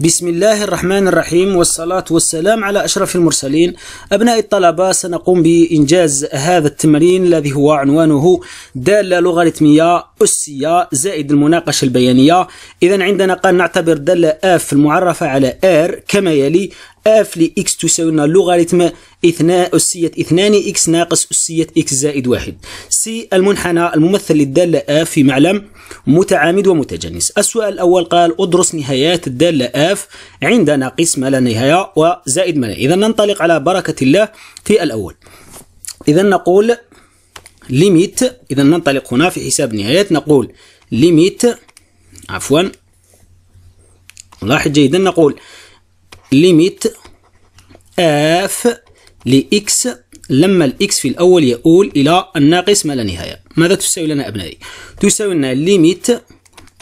بسم الله الرحمن الرحيم والصلاة والسلام على أشرف المرسلين أبناء الطلبة سنقوم بإنجاز هذا التمرين الذي هو عنوانه دالة لوغاريتمية أسية زائد المناقشة البيانية إذا عندنا قال نعتبر دالة F المعرفة على R كما يلي اف لإكس تساوي لنا لوغاريتم اثناء أسية اثنان إكس ناقص أسية إكس زائد واحد سي المنحنى الممثل للدالة اف في معلم متعامد ومتجانس السؤال الأول قال أدرس نهايات الدالة اف عند ناقص ما لا نهاية وزائد ما لا إذا ننطلق على بركة الله في الأول إذا نقول ليميت إذا ننطلق هنا في حساب النهايات نقول ليميت عفوا لاحظ جيدا نقول ليميت اف لاكس لما الاكس في الاول يؤول الى الناقص ما لا نهايه ماذا تساوي لنا ابنائي تساوي لنا ليميت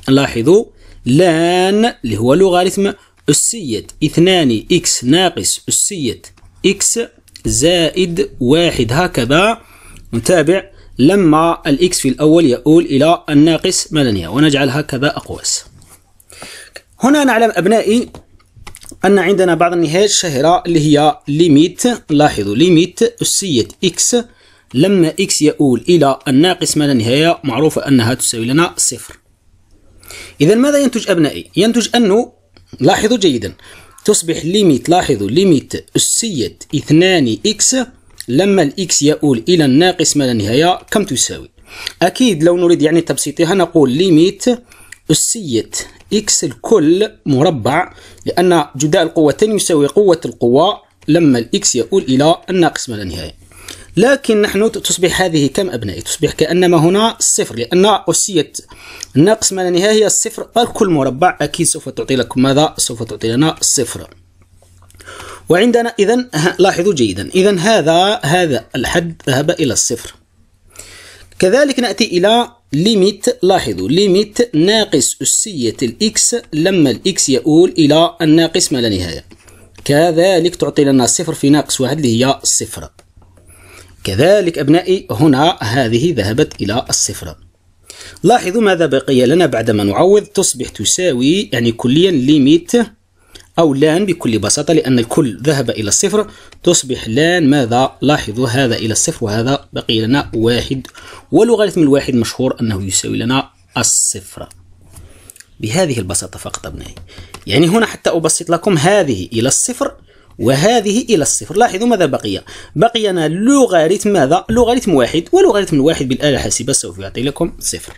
لاحظوا لان اللي هو لوغاريتم أسية 2 إكس ناقص أسية إكس زائد واحد هكذا نتابع لما الإكس في الأول يؤول إلى الناقص ما لا نهاية ونجعل هكذا أقواس هنا نعلم أبنائي أن عندنا بعض النهايات الشهيرة اللي هي ليميت لاحظوا ليميت أسية إكس لما إكس يؤول إلى الناقص ما لا نهاية معروفة أنها تساوي لنا صفر إذا ماذا ينتج أبنائي؟ ينتج أنه لاحظوا جيدا تصبح ليميت لاحظوا ليميت أسية 2 إكس لما الإكس يؤول إلى الناقص ما لا نهاية كم تساوي؟ أكيد لو نريد يعني تبسيطها نقول ليميت أسية إكس الكل مربع لأن جداء القوتين يساوي قوة القوى لما الإكس يؤول إلى الناقص من النهاية لكن نحن تصبح هذه كم أبنائي تصبح كأنما هنا صفر لأن أسية الناقص من النهاية هي الصفر الكل مربع أكيد سوف تعطي لكم ماذا سوف تعطي لنا الصفر وعندنا إذا لاحظوا جيدا إذا هذا هذا الحد ذهب إلى الصفر كذلك نأتي إلى ليميت لاحظوا ليميت ناقص أسية الإكس لما الإكس يؤول إلى الناقص ما لا نهاية كذلك تعطي لنا صفر في ناقص واحد اللي هي صفر كذلك أبنائي هنا هذه ذهبت إلى الصفر لاحظوا ماذا بقي لنا بعدما نعوض تصبح تساوي يعني كليا ليميت أو لان بكل بساطة لأن الكل ذهب إلى الصفر تصبح لان ماذا لاحظوا هذا إلى الصفر وهذا بقي لنا واحد ولوغاريتم الواحد مشهور أنه يساوي لنا الصفر بهذه البساطة فقط أبنائي يعني هنا حتى أبسط لكم هذه إلى الصفر وهذه إلى الصفر لاحظوا ماذا بقي بقينا لوغاريتم ماذا لوغاريتم واحد ولوغاريتم الواحد بالآلة الحاسبة سوف يعطي لكم صفر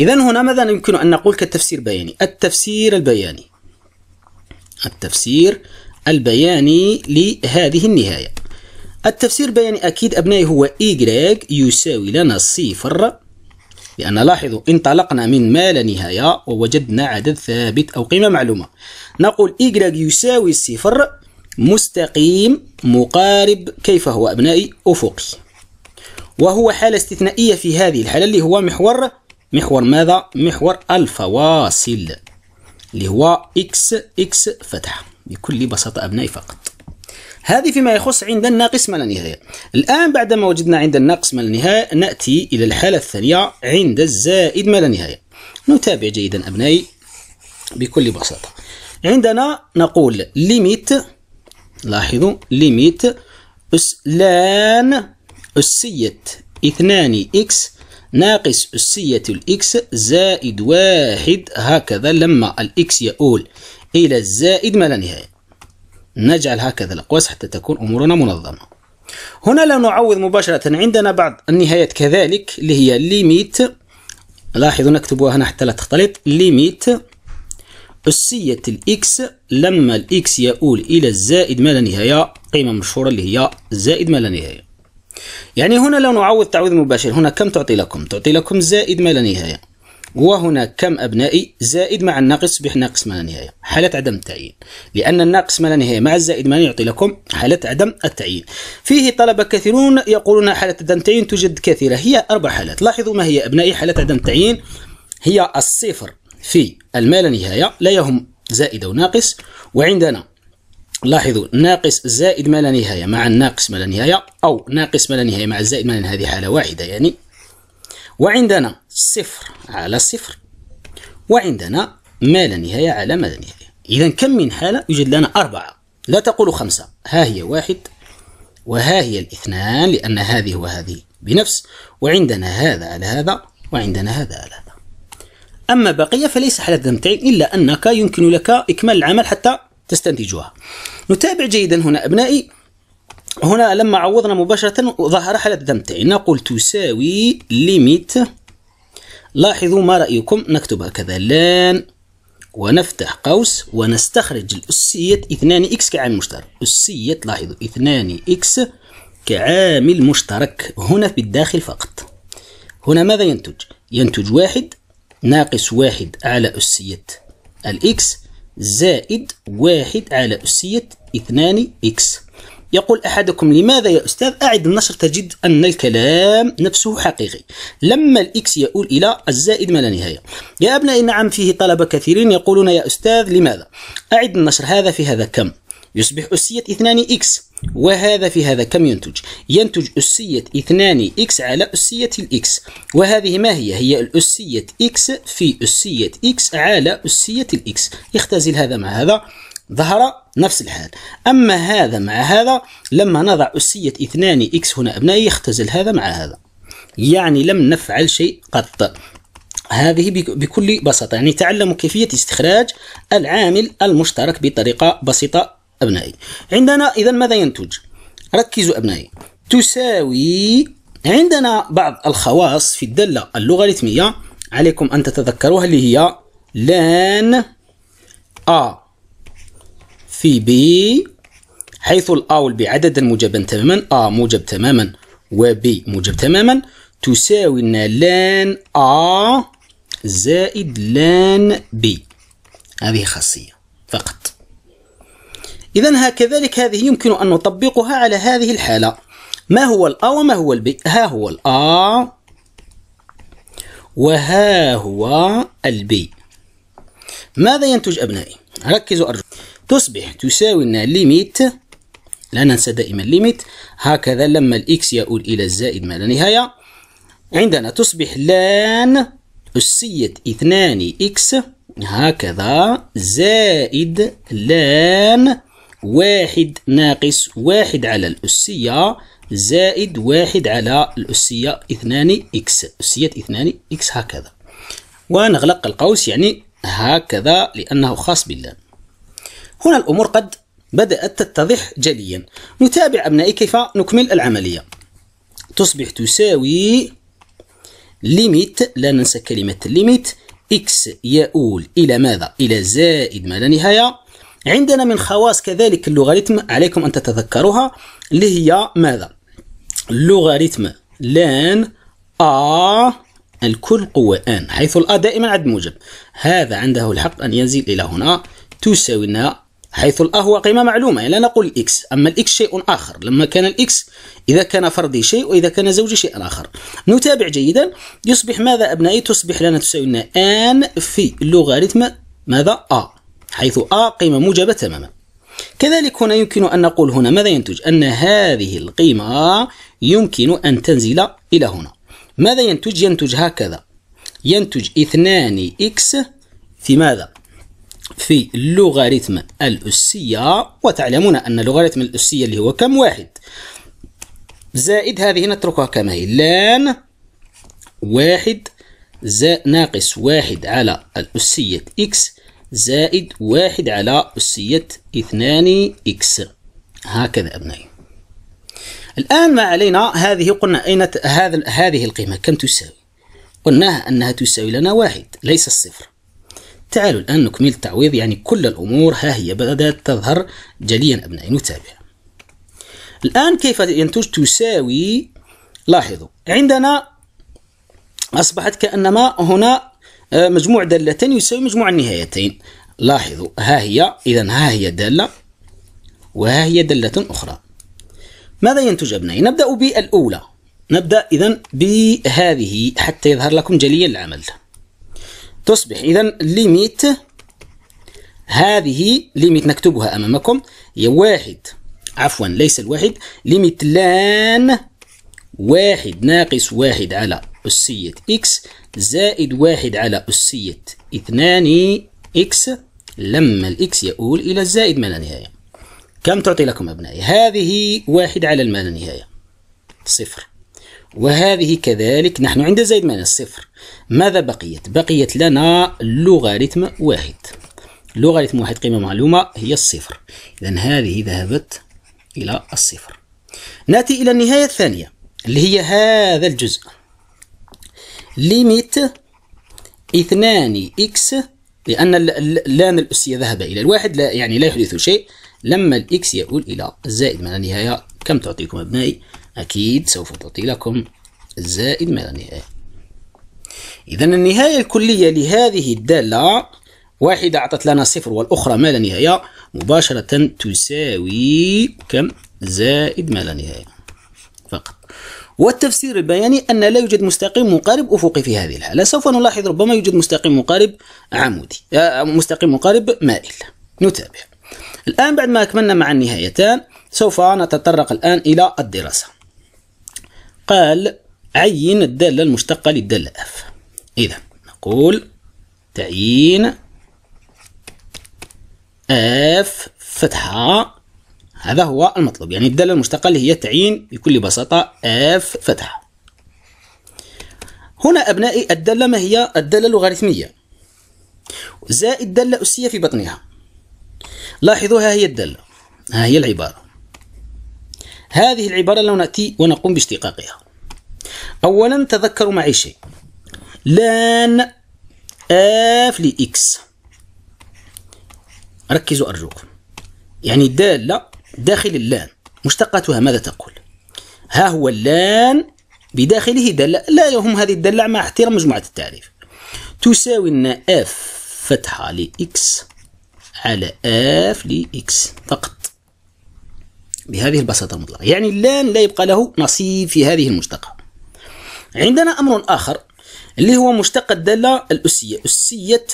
إذا هنا ماذا يمكن أن نقول كالتفسير بياني التفسير البياني التفسير البياني لهذه النهاية التفسير بياني أكيد أبنائي هو Y يساوي لنا صفر لأن لاحظوا انطلقنا من ما لا نهاية ووجدنا عدد ثابت أو قيمة معلومة نقول Y يساوي صفر مستقيم مقارب كيف هو أبنائي أفقي وهو حالة استثنائية في هذه الحالة اللي هو محور محور ماذا؟ محور الفواصل اللي هو إكس إكس فتح بكل بساطة أبنائي فقط هذه فيما يخص عند الناقص ما لا نهاية الآن بعدما وجدنا عند الناقص ما لا نهاية نأتي إلى الحالة الثانية عند الزائد ما لا نهاية نتابع جيدا أبنائي بكل بساطة عندنا نقول ليميت لاحظوا ليميت أس لان أسية اثنان إكس ناقص أسية الإكس زائد واحد هكذا لما الإكس يؤول إلى الزائد ما لا نهاية نجعل هكذا الأقواس حتى تكون أمورنا منظمة هنا لا نعوض مباشرة عندنا بعض النهايات كذلك اللي هي ليميت لاحظوا نكتبها هنا حتى لا تختلط ليميت أسية الإكس لما الإكس يؤول إلى الزائد ما لا نهاية قيمة مشهورة اللي هي زائد ما لا نهاية يعني هنا لا نعوض تعويض مباشر هنا كم تعطي لكم تعطي لكم زائد ما لا نهاية وهنا كم أبنائي زائد مع الناقص يصبح ناقص ما لا نهاية حالة عدم التعيين لأن الناقص ما لا نهاية مع الزائد ما يعطي لكم حالة عدم التعيين فيه طلبة كثيرون يقولون حالة عدم التعيين توجد كثيرة هي أربع حالات لاحظوا ما هي أبنائي حالة عدم التعيين هي الصفر في المال نهاية لا يهم زائد أو ناقص وعندنا لاحظوا ناقص زائد ما لا نهاية مع الناقص ما لا نهاية أو ناقص ما لا نهاية مع الزائد ما لا نهاية هذه حالة واحدة يعني وعندنا صفر على صفر وعندنا ما لا نهاية على ما لا نهاية إذا كم من حالة يوجد لنا أربعة لا تقول خمسة ها هي واحد وها هي الاثنان لأن هذه وهذه بنفس وعندنا هذا على هذا وعندنا هذا على هذا أما بقية فليس حالة دم إلا أنك يمكن لك إكمال العمل حتى تستنتجها نتابع جيدا هنا أبنائي هنا لما عوضنا مباشرة ظهر حالة دمتين نقول تساوي ليميت لاحظوا ما رأيكم نكتبها كذا لان ونفتح قوس ونستخرج الأسية 2 إكس كعامل مشترك أسية لاحظوا 2 إكس كعامل مشترك هنا في الداخل فقط هنا ماذا ينتج؟ ينتج واحد ناقص واحد على أسية الإكس زائد واحد على أسية اثنان إكس يقول أحدكم لماذا يا أستاذ أعد النشر تجد أن الكلام نفسه حقيقي لما الإكس يؤول إلى الزائد ما لا نهاية يا أبنائي نعم فيه طلبة كثيرين يقولون يا أستاذ لماذا أعد النشر هذا في هذا كم يصبح أسية اثنان إكس وهذا في هذا كم ينتج ينتج أسية 2 إكس على أسية الإكس وهذه ما هي هي الأسية إكس في أسية إكس على أسية الإكس يختزل هذا مع هذا ظهر نفس الحال أما هذا مع هذا لما نضع أسية 2 إكس هنا أبنائي يختزل هذا مع هذا يعني لم نفعل شيء قط هذه بكل بساطة يعني تعلموا كيفية استخراج العامل المشترك بطريقة بسيطة أبنائي عندنا إذا ماذا ينتج ركزوا أبنائي تساوي عندنا بعض الخواص في الدالة اللوغاريتمية عليكم أن تتذكروها اللي هي لان أ في بي حيث الأ والبي عددا موجبا تماما أ موجب تماما وبي موجب تماما تساوي لنا لان أ زائد لان بي هذه خاصية فقط إذا كذلك هذه يمكن أن نطبقها على هذه الحالة ما هو الأ وما هو البي ها هو الأ وها هو البي ماذا ينتج أبنائي ركزوا أرجو تصبح تساوي لنا ليميت لا ننسى دائما ليميت هكذا لما الإكس يؤول إلى الزائد ما لا نهاية عندنا تصبح لان أسية اثنان إكس هكذا زائد لان واحد ناقص واحد على الأسية زائد واحد على الأسية اثنان إكس أسية اثنان إكس هكذا ونغلق القوس يعني هكذا لأنه خاص باللام هنا الأمور قد بدأت تتضح جليا نتابع أبنائي كيف نكمل العملية تصبح تساوي ليميت لا ننسى كلمة ليميت إكس يؤول إلى ماذا؟ إلى زائد ما لا نهاية عندنا من خواص كذلك اللوغاريتم عليكم أن تتذكروها اللي هي ماذا اللوغاريتم لان آ الكل قوة آن حيث الآ دائما عد موجب هذا عنده الحق أن ينزل إلى هنا تساوي لنا حيث الآ هو قيمة معلومة يعني لا نقول الإكس أما الإكس شيء آخر لما كان الإكس إذا كان فردي شيء وإذا كان زوجي شيء آخر نتابع جيدا يصبح ماذا أبنائي تصبح لنا تساوي لنا آن في لوغاريتم ماذا آ حيث آ قيمة موجبة تماما كذلك هنا يمكن أن نقول هنا ماذا ينتج أن هذه القيمة يمكن أن تنزل إلى هنا ماذا ينتج ينتج هكذا ينتج 2 إكس في ماذا في اللوغاريتم الأسية وتعلمون أن اللوغاريتم الأسية اللي هو كم واحد زائد هذه نتركها كما هي لان واحد زائد ناقص واحد على الأسية إكس زائد واحد على أسية اثنان إكس هكذا أبنائي الآن ما علينا هذه قلنا أين هذا هذه القيمة كم تساوي قلناها أنها تساوي لنا واحد ليس الصفر تعالوا الآن نكمل التعويض يعني كل الأمور ها هي بدأت تظهر جليا أبنائي نتابع الآن كيف ينتج تساوي لاحظوا عندنا أصبحت كأنما هنا آه، مجموع دالتين يساوي مجموع النهايتين لاحظوا ها هي إذا ها هي دالة وها هي دالة أخرى ماذا ينتج أبنائي؟ نبدأ بالأولى نبدأ إذا بهذه حتى يظهر لكم جليا العمل تصبح إذا ليميت هذه ليميت نكتبها أمامكم هي واحد عفوا ليس الواحد ليميت لان واحد ناقص واحد على أسية إكس زائد واحد على أسية اثنان إكس لما الإكس يؤول إلى الزائد ما لا نهاية كم تعطي لكم أبنائي هذه واحد على ما لا نهاية صفر وهذه كذلك نحن عند زائد من الصفر ماذا بقيت بقيت لنا لوغاريتم واحد لوغاريتم واحد قيمة معلومة هي الصفر إذا هذه ذهبت إلى الصفر نأتي إلى النهاية الثانية اللي هي هذا الجزء ليميت اثنان إكس لأن اللام الأسية ذهب إلى الواحد لا يعني لا يحدث شيء لما الإكس يؤول إلى الزائد لا نهايه كم تعطيكم أبنائي؟ أكيد سوف تعطي لكم الزائد لا نهايه إذا النهاية الكلية لهذه الدالة واحدة أعطت لنا صفر والأخرى ما لا نهاية مباشرة تساوي كم؟ زائد ما لا نهاية فقط والتفسير البياني أن لا يوجد مستقيم مقارب أفقي في هذه الحالة سوف نلاحظ ربما يوجد مستقيم مقارب عمودي آه، مستقيم مقارب مائل نتابع الآن بعد ما أكملنا مع النهايتان سوف نتطرق الآن إلى الدراسة قال عين الدالة المشتقة للدالة F إذا نقول تعيين F فتحة هذا هو المطلوب يعني الدالة المستقلة هي تعيين بكل بساطة اف فتحة هنا أبنائي الدالة ما هي الدالة اللوغاريتمية زائد دالة أسية في بطنها لاحظوا ها هي الدالة ها هي العبارة هذه العبارة لو نأتي ونقوم باشتقاقها أولا تذكروا معي شيء لان اف لإكس ركزوا أرجوكم يعني دالة داخل اللام مشتقاتها ماذا تقول ها هو اللان بداخله دالة لا يهم هذه الدالة مع احترام مجموعة التعريف تساوي لنا اف فتحة لإكس على اف لإكس فقط بهذه البساطة المطلقة يعني اللان لا يبقى له نصيب في هذه المشتقة عندنا أمر آخر اللي هو مشتقة الدالة الأسية أسية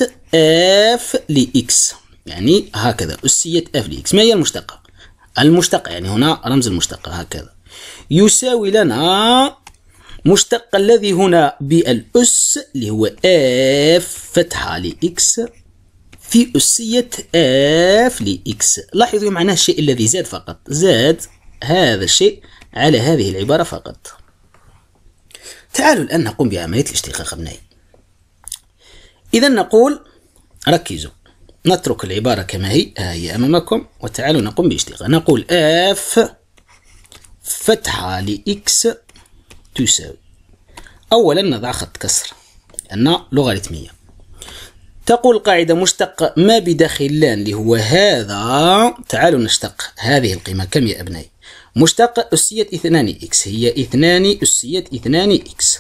اف لإكس يعني هكذا أسية اف لإكس ما هي المشتقة المشتقة يعني هنا رمز المشتقة هكذا يساوي لنا مشتق الذي هنا بالأس اللي هو اف فتحة لإكس في أسية اف لإكس لاحظوا معناه الشيء الذي زاد فقط زاد هذا الشيء على هذه العبارة فقط تعالوا الآن نقوم بعملية الاشتقاق أبنائي إذا نقول ركزوا نترك العبارة كما هي ها هي أمامكم وتعالوا نقوم بإشتغال نقول اف فتحة لإكس تساوي أولا نضع خط كسر لأن لوغاريتمية تقول القاعدة مشتق ما بداخلان اللي هو هذا تعالوا نشتق هذه القيمة كم يا أبنائي مشتق أسية اثنان إكس هي اثنان أسية اثنان إكس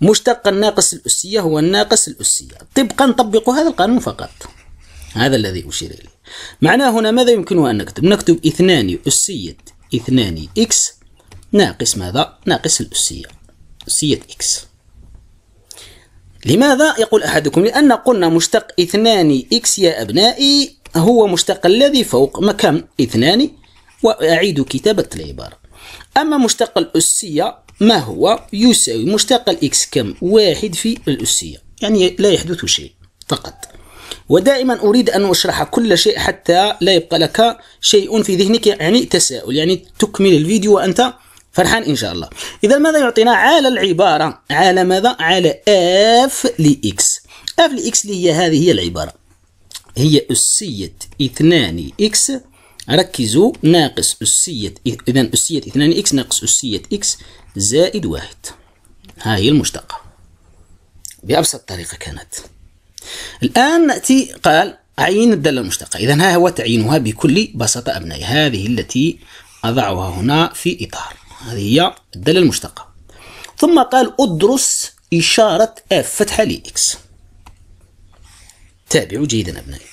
مشتق الناقص الأسية هو الناقص الأسية طبقا نطبق هذا القانون فقط هذا الذي أشير إليه معناه هنا ماذا يمكن أن نكتب نكتب اثنان أسية اثنان إكس ناقص ماذا ناقص الأسية أسية إكس لماذا يقول أحدكم لأن قلنا مشتق اثنان إكس يا أبنائي هو مشتق الذي فوق مكان اثنان وأعيد كتابة العبارة أما مشتق الأسية ما هو يساوي مشتق الإكس كم واحد في الأسية يعني لا يحدث شيء فقط ودائما أريد أن أشرح كل شيء حتى لا يبقى لك شيء في ذهنك يعني تساؤل يعني تكمل الفيديو وأنت فرحان إن شاء الله إذا ماذا يعطينا على العبارة على ماذا على اف لإكس اف لإكس اللي هي هذه هي العبارة هي أسية اثنان إكس ركزوا ناقص أسية إذا أسية اثنان إكس ناقص أسية إكس زائد واحد ها هي المشتقة بأبسط طريقة كانت الآن نأتي قال عين الدالة المشتقة إذا ها هو تعيينها بكل بساطة أبنائي هذه التي أضعها هنا في إطار هذه هي الدالة المشتقة ثم قال أدرس إشارة F فتحة لإكس تابعوا جيدا أبنائي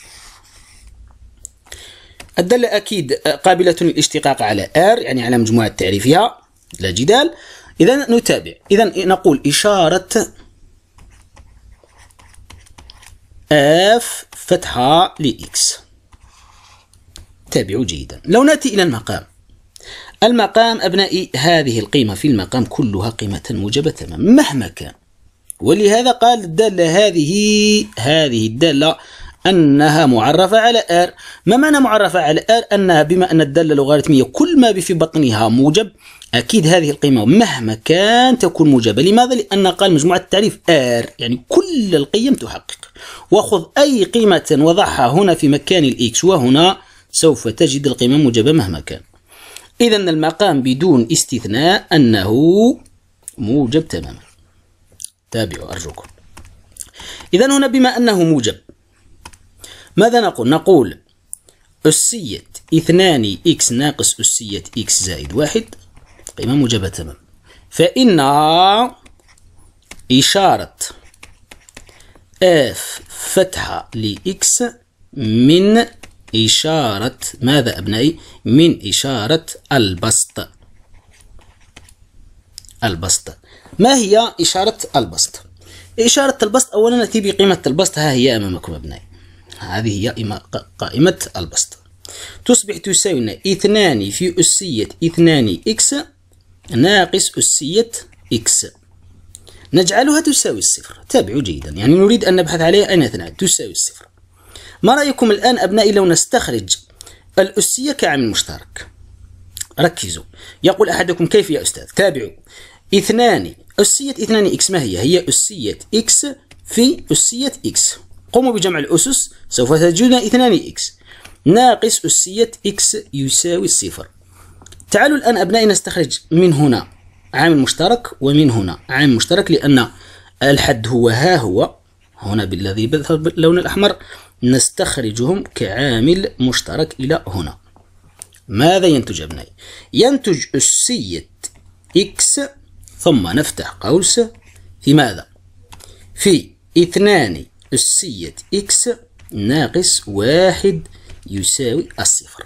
الدالة أكيد قابلة للاشتقاق على R يعني على مجموعة تعريفها لا جدال إذا نتابع إذا نقول إشارة اف فتحة لإكس تابعوا جيدا لو نأتي إلى المقام المقام أبنائي هذه القيمة في المقام كلها قيمة موجبة تماما مهما كان ولهذا قال الدالة هذه هذه الدالة أنها معرفة على R ما معنى معرفة على R أنها بما أن الدالة لوغاريتمية كل ما في بطنها موجب أكيد هذه القيمة مهما كان تكون موجبة لماذا؟ لأن قال مجموعة التعريف R يعني كل القيم تحقق وخذ أي قيمة وضعها هنا في مكان الإكس وهنا سوف تجد القيمة موجبة مهما كان إذا المقام بدون استثناء أنه موجب تماما تابعوا أرجوكم إذا هنا بما أنه موجب ماذا نقول؟ نقول أسية اثنان إكس ناقص أسية إكس زائد واحد قيمة موجبة تمام فإن إشارة اف فتحة لإكس من إشارة ماذا أبنائي؟ من إشارة البسط البسط ما هي إشارة البسط؟ إشارة البسط أولا نأتي بقيمة البسط ها هي أمامكم أبنائي هذه هي قائمة البسط تصبح تساوي اثنان في أسية اثنان إكس ناقص أسية إكس نجعلها تساوي الصفر تابعوا جيدا يعني نريد أن نبحث عليها أين أثناء تساوي الصفر ما رأيكم الآن أبنائي لو نستخرج الأسية كعامل مشترك ركزوا يقول أحدكم كيف يا أستاذ تابعوا اثنان أسية اثنان إكس ما هي هي أسية إكس في أسية إكس قوموا بجمع الأسس سوف تجدون اثنان إكس ناقص أسية إكس يساوي الصفر تعالوا الآن أبنائي نستخرج من هنا عامل مشترك ومن هنا عامل مشترك لأن الحد هو ها هو هنا بالذي بذهب باللون الأحمر نستخرجهم كعامل مشترك إلى هنا ماذا ينتج أبنائي؟ ينتج أسية إكس ثم نفتح قوس في ماذا؟ في اثنان أسية إكس ناقص واحد يساوي الصفر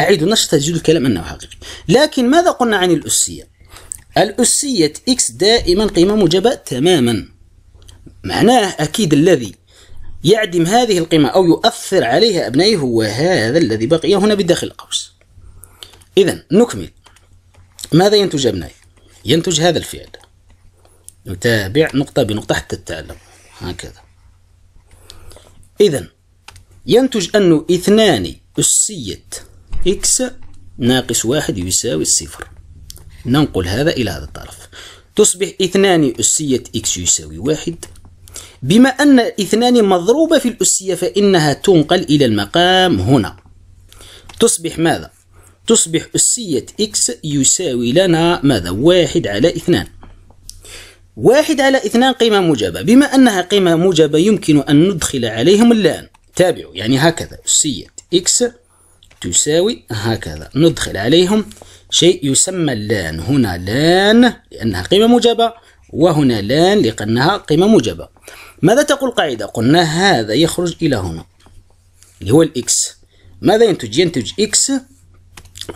أعيد النشر تجد الكلام أنه حقيقي لكن ماذا قلنا عن الأسية الأسية إكس دائما قيمة موجبة تماما معناه أكيد الذي يعدم هذه القيمة أو يؤثر عليها أبنائه هو هذا الذي بقي هنا بداخل القوس إذا نكمل ماذا ينتج أبنائي ينتج هذا الفعل نتابع نقطة بنقطة حتى التعلم هكذا إذا ينتج أنه اثنان أسية إكس ناقص واحد يساوي الصفر ننقل هذا إلى هذا الطرف تصبح اثنان أسية إكس يساوي واحد بما أن اثنان مضروبة في الأسية فإنها تنقل إلى المقام هنا تصبح ماذا؟ تصبح أسية إكس يساوي لنا ماذا؟ واحد على اثنان واحد على اثنان قيمة موجبة بما أنها قيمة موجبة يمكن أن ندخل عليهم اللام تابعوا يعني هكذا أسية إكس تساوي هكذا ندخل عليهم شيء يسمى لان هنا لان لأنها قيمة موجبة وهنا لان لأنها قيمة موجبة ماذا تقول قاعدة قلنا هذا يخرج إلى هنا اللي هو الإكس ماذا ينتج ينتج إكس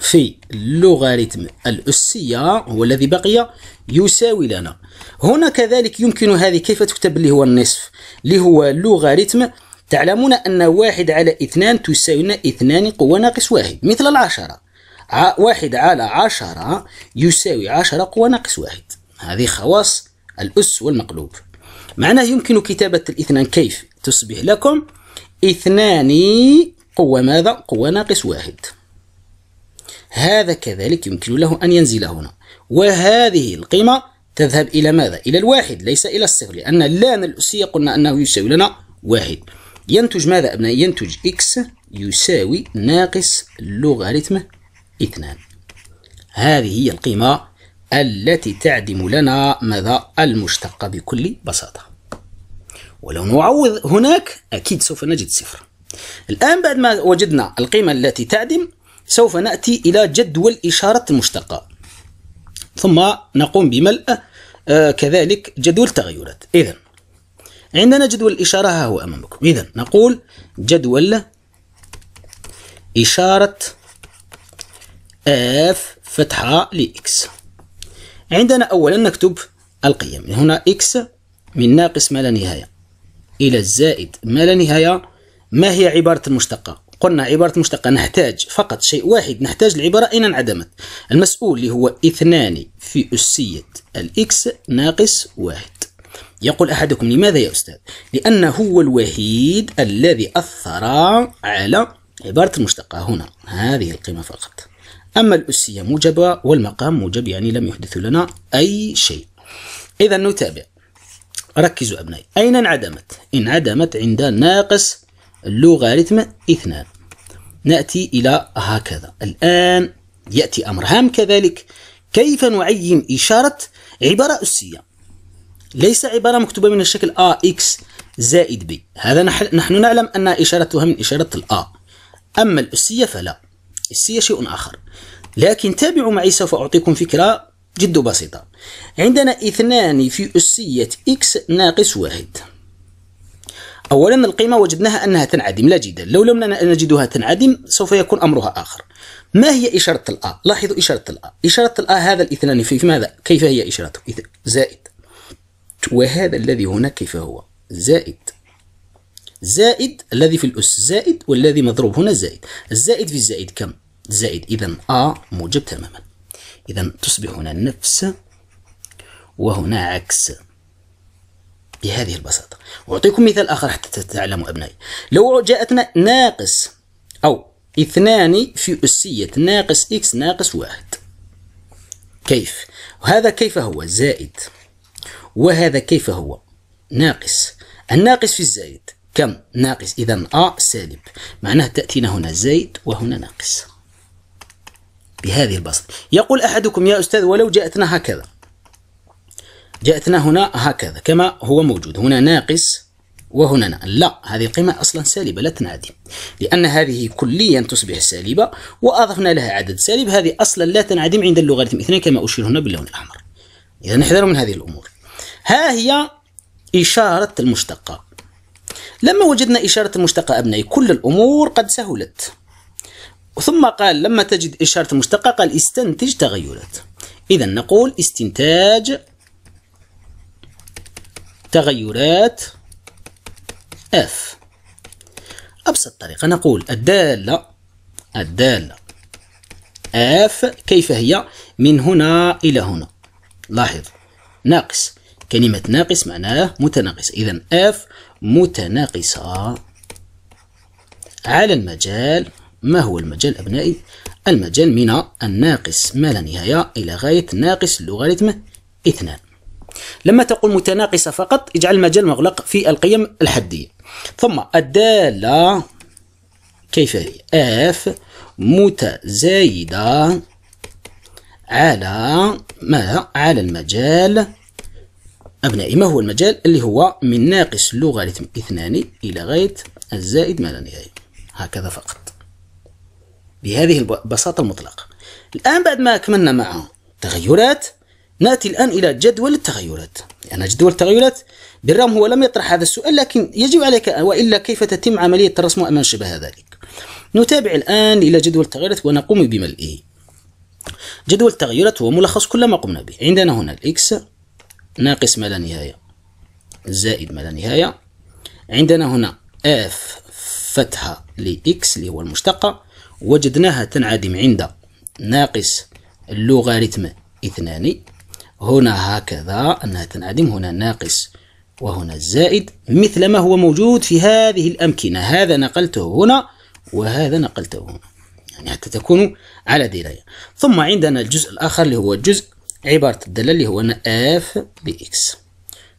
في اللوغاريتم الأسية هو الذي بقي يساوي لنا هنا كذلك يمكن هذه كيف تكتب اللي هو النصف اللي هو لوغاريتم تعلمون أن واحد على اثنان تساوي اثنان قوة ناقص واحد مثل العشرة واحد على عشرة يساوي عشرة قوة ناقص واحد هذه خواص الأس والمقلوب معناه يمكن كتابة الاثنان كيف تصبح لكم اثنان قوة ماذا قوة ناقص واحد هذا كذلك يمكن له أن ينزل هنا وهذه القيمة تذهب إلى ماذا إلى الواحد ليس إلى الصفر لأن اللام الأسية قلنا أنه يساوي لنا واحد ينتج ماذا أبنائي ينتج إكس يساوي ناقص لوغاريتم اثنان هذه هي القيمة التي تعدم لنا ماذا المشتقة بكل بساطة ولو نعوض هناك أكيد سوف نجد صفر الآن بعد ما وجدنا القيمة التي تعدم سوف نأتي إلى جدول إشارة المشتقة ثم نقوم بملء آه، كذلك جدول تغيرات إذا عندنا جدول الإشارة ها هو أمامكم إذا نقول جدول إشارة اف فتحة لإكس عندنا أولا نكتب القيم هنا إكس من ناقص ما لا نهاية إلى الزائد ما لا نهاية ما هي عبارة المشتقة قلنا عبارة مشتقة نحتاج فقط شيء واحد نحتاج العبارة إن انعدمت المسؤول اللي هو اثنان في أسية الإكس ناقص واحد يقول أحدكم لماذا يا أستاذ لأنه هو الوحيد الذي أثر على عبارة المشتقة هنا هذه القيمة فقط أما الأسية موجبة والمقام موجب يعني لم يحدث لنا أي شيء إذا نتابع ركزوا أبنائي أين انعدمت؟ انعدمت عند ناقص اللوغاريتم اثنان نأتي إلى هكذا الآن يأتي أمر هام كذلك كيف نعين إشارة عبارة أسية ليس عبارة مكتوبة من الشكل A X زائد B هذا نحن نعلم أن إشارتها من إشارة الآ أما الأسية فلا السية شيء آخر لكن تابعوا معي سوف أعطيكم فكرة جد بسيطة عندنا اثنان في أسية X ناقص واحد أولا القيمة وجدناها أنها تنعدم لا جدال لو لم نجدها تنعدم سوف يكون أمرها آخر ما هي إشارة الآ؟ لاحظوا إشارة الآ إشارة الآ هذا الاثنان في ماذا؟ كيف هي إشارته؟ زائد وهذا الذي هنا كيف هو زائد زائد الذي في الأس زائد والذي مضروب هنا زائد الزائد في الزائد كم زائد إذا أ موجب تماما إذا تصبح هنا نفس وهنا عكس بهذه البساطة أعطيكم مثال آخر حتى تتعلموا أبنائي لو جاءتنا ناقص أو اثنان في أسية ناقص إكس ناقص واحد كيف وهذا كيف هو زائد وهذا كيف هو ناقص الناقص في الزائد كم ناقص إذا أ سالب معناه تأتينا هنا زائد وهنا ناقص بهذه البسط يقول أحدكم يا أستاذ ولو جاءتنا هكذا جاءتنا هنا هكذا كما هو موجود هنا ناقص وهنا لا هذه القيمة أصلا سالبة لا تنعدم لأن هذه كليا تصبح سالبة وأضفنا لها عدد سالب هذه أصلا لا تنعدم عند اللوغاريتم اثنين كما أشير هنا باللون الأحمر إذا نحذر من هذه الأمور ها هي إشارة المشتقة لما وجدنا إشارة المشتقة أبنائي كل الأمور قد سهلت ثم قال لما تجد إشارة المشتقة قال استنتج تغيرات إذا نقول استنتاج تغيرات F أبسط طريقة نقول الدالة الدالة F كيف هي من هنا إلى هنا لاحظ ناقص كلمة ناقص معناه متناقص إذا اف متناقصة على المجال ما هو المجال أبنائي؟ المجال من الناقص ما لا نهاية إلى غاية ناقص لوغاريتم اثنان لما تقول متناقصة فقط اجعل المجال مغلق في القيم الحدية ثم الدالة كيف هي؟ اف متزايدة على ماذا؟ على المجال أبنائي ما هو المجال اللي هو من ناقص لوغاريتم اثنان إلى غاية الزائد ما لا نهاية هكذا فقط بهذه البساطة المطلقة الآن بعد ما أكملنا مع تغيرات نأتي الآن إلى جدول التغيرات يعني جدول التغيرات بالرغم هو لم يطرح هذا السؤال لكن يجب عليك وإلا كيف تتم عملية الرسم أمام شبه ذلك نتابع الآن إلى جدول التغيرات ونقوم بملئه جدول التغيرات هو ملخص كل ما قمنا به عندنا هنا الإكس ناقص ما لا نهاية زائد ما لا نهاية عندنا هنا اف فتحة لإكس اللي هو المشتقة وجدناها تنعدم عند ناقص اللوغاريتم اثنان هنا هكذا أنها تنعدم هنا ناقص وهنا زائد مثل ما هو موجود في هذه الأمكنة هذا نقلته هنا وهذا نقلته هنا يعني حتى تكون على دراية ثم عندنا الجزء الآخر اللي هو الجزء عبارة الدالة اللي هو اف بإكس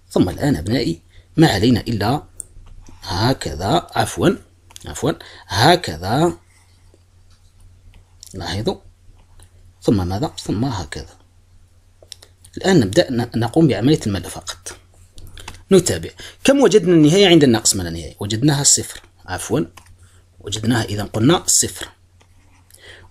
ثم الآن أبنائي ما علينا إلا هكذا عفوا عفوا هكذا لاحظوا ثم ماذا ثم هكذا الآن نبدأ نقوم بعملية المد فقط نتابع كم وجدنا النهاية عند ما من النهاية وجدناها صفر عفوا وجدناها إذا قلنا صفر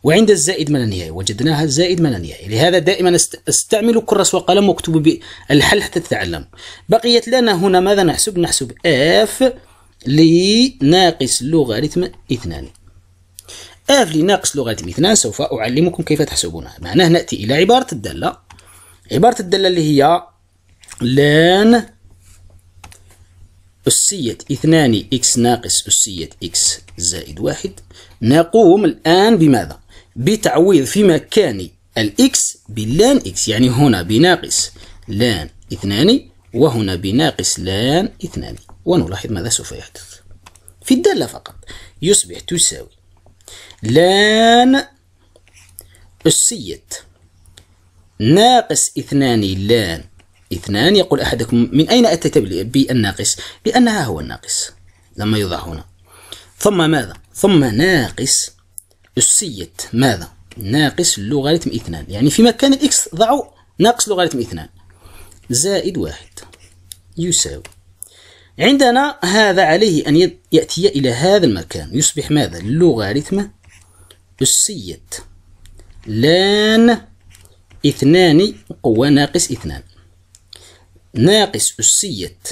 وعند الزائد ما لا نهاية وجدناها الزائد ما لا نهاية لهذا دائما استعمل كرس وقلم واكتبوا بالحل حتى تتعلم بقيت لنا هنا ماذا نحسب نحسب اف لناقص لوغاريتم اثنان اف لناقص لوغاريتم اثنان سوف اعلمكم كيف تحسبونها معناه ناتي الى عباره الداله عباره الداله اللي هي لان أسية اثنان إكس ناقص أسية إكس زائد واحد نقوم الآن بماذا؟ بتعويض في مكان الإكس باللان إكس يعني هنا بناقص لان اثنان وهنا بناقص لان اثنان ونلاحظ ماذا سوف يحدث في الدالة فقط يصبح تساوي لان أسية ناقص اثنان لان اثنان يقول أحدكم من أين أتيت بالناقص لأنها هو الناقص لما يوضع هنا ثم ماذا ثم ناقص أسيت ماذا؟ ناقص لوغاريتم اثنان يعني في مكان الإكس ضعوا ناقص لوغاريتم اثنان زائد واحد يساوي عندنا هذا عليه أن يأتي إلى هذا المكان يصبح ماذا؟ لوغاريتم أسيت لان اثنان قوة ناقص اثنان ناقص أسيت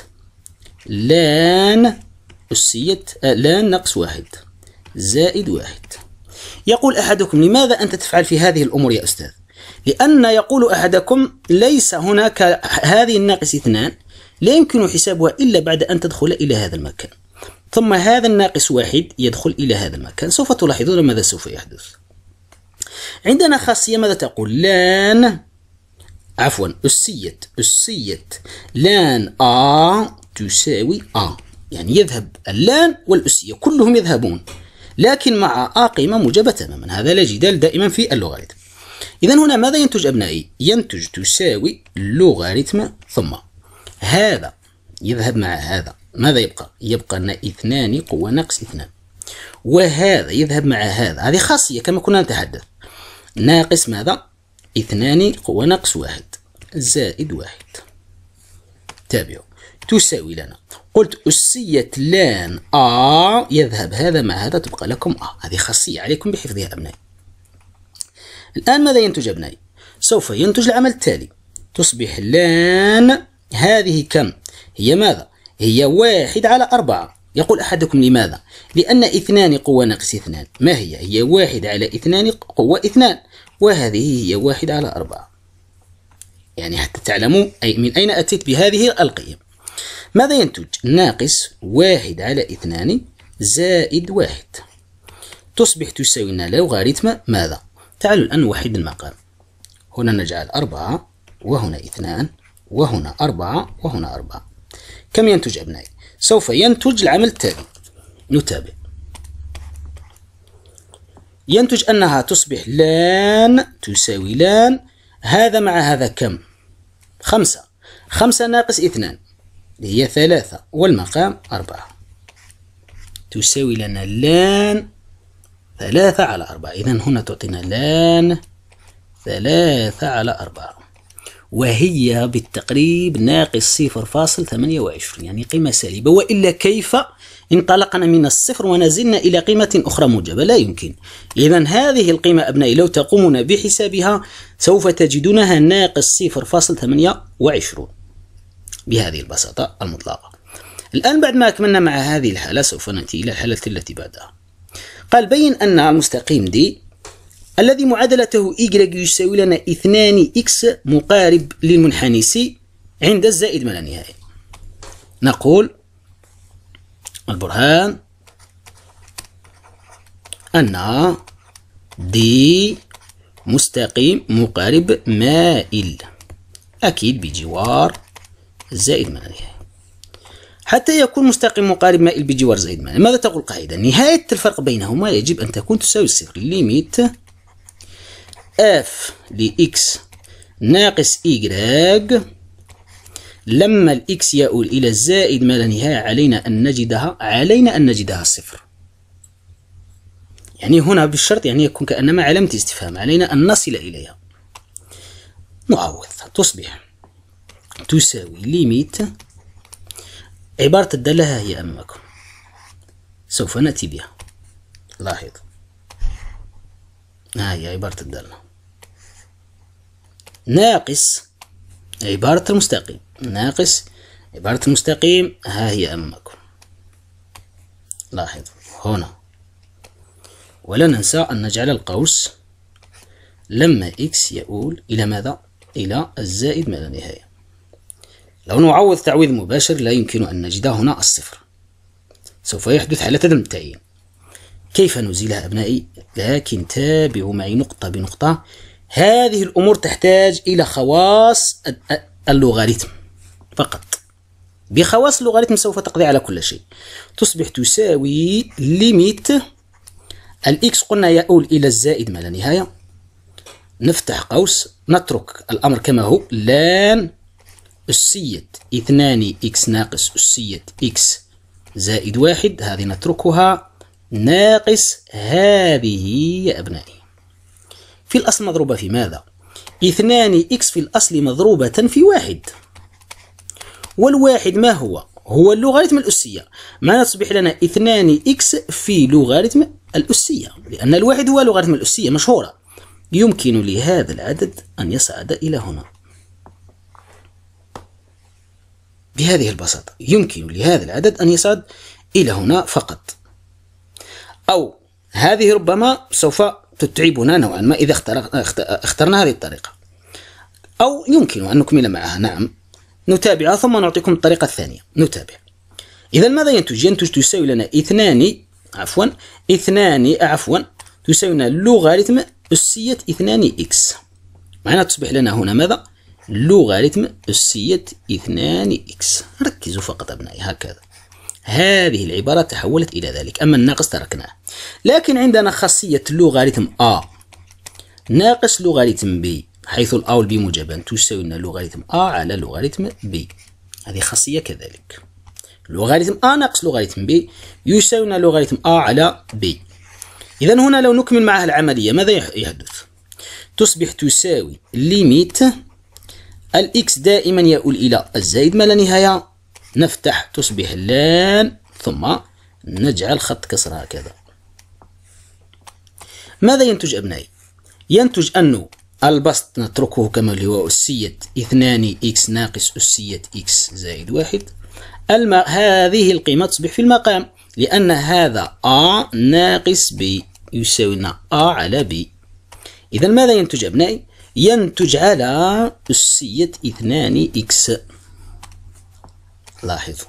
لان أسيت آه، لان ناقص واحد زائد واحد يقول أحدكم لماذا أنت تفعل في هذه الأمور يا أستاذ لأن يقول أحدكم ليس هناك هذه الناقص اثنان لا يمكن حسابها إلا بعد أن تدخل إلى هذا المكان ثم هذا الناقص واحد يدخل إلى هذا المكان سوف تلاحظون ماذا سوف يحدث عندنا خاصية ماذا تقول لان عفوا أسيت أسيت لان آ تساوي آ يعني يذهب اللان والأسية كلهم يذهبون لكن مع آ قيمة موجبة تماما هذا لا جدال دائما في اللوغاريتم إذا هنا ماذا ينتج أبنائي ينتج تساوي لوغاريتم ثم هذا يذهب مع هذا ماذا يبقى يبقى لنا اثنان قوة ناقص اثنان وهذا يذهب مع هذا هذه خاصية كما كنا نتحدث ناقص ماذا اثنان قوة ناقص واحد زائد واحد تابعوا تساوي لنا قلت أسية لان آ يذهب هذا مع هذا تبقى لكم آ هذه خاصية عليكم بحفظها أبنائي الآن ماذا ينتج أبنائي سوف ينتج العمل التالي تصبح لان هذه كم هي ماذا هي واحد على أربعة يقول أحدكم لماذا لأن اثنان قوة ناقص اثنان ما هي هي واحد على اثنان قوة اثنان وهذه هي واحد على أربعة يعني حتى تعلموا أي من أين أتيت بهذه القيم ماذا ينتج ناقص واحد على اثنان زائد واحد تصبح تساوي لنا لوغاريتم ماذا تعالوا الآن نوحد المقام هنا نجعل أربعة وهنا اثنان وهنا أربعة وهنا أربعة كم ينتج أبنائي سوف ينتج العمل التالي نتابع ينتج أنها تصبح لان تساوي لان هذا مع هذا كم خمسة خمسة ناقص اثنان اللي هي ثلاثة والمقام أربعة تساوي لنا لان ثلاثة على أربعة إذا هنا تعطينا لان ثلاثة على أربعة وهي بالتقريب ناقص صفر فاصل ثمانية وعشرين يعني قيمة سالبة وإلا كيف انطلقنا من الصفر ونزلنا إلى قيمة أخرى موجبة لا يمكن إذا هذه القيمة أبنائي لو تقومون بحسابها سوف تجدونها ناقص صفر فاصل ثمانية وعشرون بهذه البساطة المطلقة الآن بعد ما أكملنا مع هذه الحالة سوف نأتي إلى الحالة التي بعدها قال بين أن المستقيم دي الذي معادلته y يساوي لنا 2x مقارب للمنحني c عند الزائد ما لا نهاية نقول البرهان أن دي مستقيم مقارب مائل أكيد بجوار الزائد ما عليها حتى يكون مستقيم مقارب مائل بجوار زائد ما ماذا تقول القاعدة؟ نهاية الفرق بينهما يجب أن تكون تساوي الصفر ليميت اف لإكس ناقص إيكغ لما الإكس يؤول إلى زائد ما لا نهاية علينا أن نجدها علينا أن نجدها الصفر يعني هنا بالشرط يعني يكون كأنما علامة استفهام علينا أن نصل إليها نعوض تصبح تساوي ليميت عبارة الدالة ها هي أمامكم سوف نأتي بها لاحظ ها هي عبارة الدالة ناقص عبارة المستقيم ناقص عبارة المستقيم ها هي أمامكم لاحظ هنا ولا ننسى أن نجعل القوس لما إكس يؤول إلى ماذا؟ إلى الزائد ما لا نهاية لو نعوض تعويض مباشر لا يمكن أن نجد هنا الصفر سوف يحدث حالة دمتعية كيف نزيلها أبنائي؟ لكن تابعوا معي نقطة بنقطة هذه الأمور تحتاج إلى خواص اللوغاريتم فقط بخواص اللوغاريتم سوف تقضي على كل شيء تصبح تساوي ليميت الإكس قلنا يؤول إلى الزائد ما لا نهاية نفتح قوس نترك الأمر كما هو لان أسية اثنان إكس ناقص أسية إكس زائد واحد هذه نتركها ناقص هذه يا أبنائي في الأصل مضروبة في ماذا؟ اثنان إكس في الأصل مضروبة في واحد والواحد ما هو؟ هو اللوغاريتم الأسية ما تصبح لنا اثنان إكس في لوغاريتم الأسية لأن الواحد هو لوغاريتم الأسية مشهورة يمكن لهذا العدد أن يصعد إلى هنا بهذه البساطة يمكن لهذا العدد أن يصعد إلى هنا فقط أو هذه ربما سوف تتعبنا نوعا ما إذا اخترنا هذه الطريقة أو يمكن أن نكمل معها نعم نتابعها ثم نعطيكم الطريقة الثانية نتابع إذا ماذا ينتج؟ ينتج تساوي لنا اثنان عفوا اثنان عفوا تساوي لنا لوغاريتم أسية اثنان إكس معناها تصبح لنا هنا ماذا؟ لوغاريتم أسيت اثنان إكس ركزوا فقط أبنائي هكذا هذه العبارة تحولت إلى ذلك أما الناقص تركناه لكن عندنا خاصية لوغاريتم أ ناقص لوغاريتم ب حيث الأ والبي موجبان تساوي لنا لوغاريتم أ على لوغاريتم ب هذه خاصية كذلك لوغاريتم أ ناقص لوغاريتم ب يساوي لنا لوغاريتم أ على ب إذا هنا لو نكمل معها العملية ماذا يحدث؟ تصبح تساوي ليميت الإكس دائما يؤول إلى الزائد ما لا نهاية نفتح تصبح لام ثم نجعل خط كسر هكذا ماذا ينتج أبنائي؟ ينتج أنه البسط نتركه كما هو أسية 2 إكس ناقص أسية إكس زائد واحد الم... هذه القيمة تصبح في المقام لأن هذا أ ناقص ب يساوي لنا أ على ب إذا ماذا ينتج أبنائي؟ ينتج على أسية اثنان إكس لاحظوا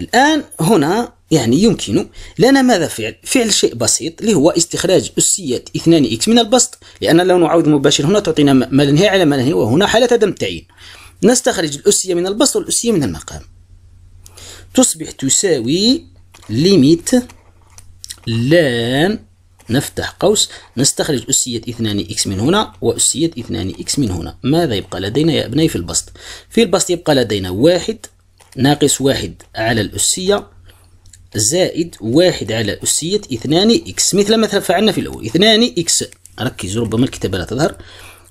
الآن هنا يعني يمكن لنا ماذا فعل؟ فعل شيء بسيط اللي هو استخراج أسية اثنان إكس من البسط لأن لو نعود مباشر هنا تعطينا ما لنهي على ما لنهي وهنا حالة عدم التعيين نستخرج الأسية من البسط والأسية من المقام تصبح تساوي ليميت لان نفتح قوس نستخرج أسية 2 إكس من هنا وأسية 2 إكس من هنا ماذا يبقى لدينا يا أبنائي في البسط في البسط يبقى لدينا واحد ناقص واحد على الأسية زائد واحد على أسية 2 إكس مثل ما فعلنا في الأول 2 إكس ركزوا ربما الكتابة لا تظهر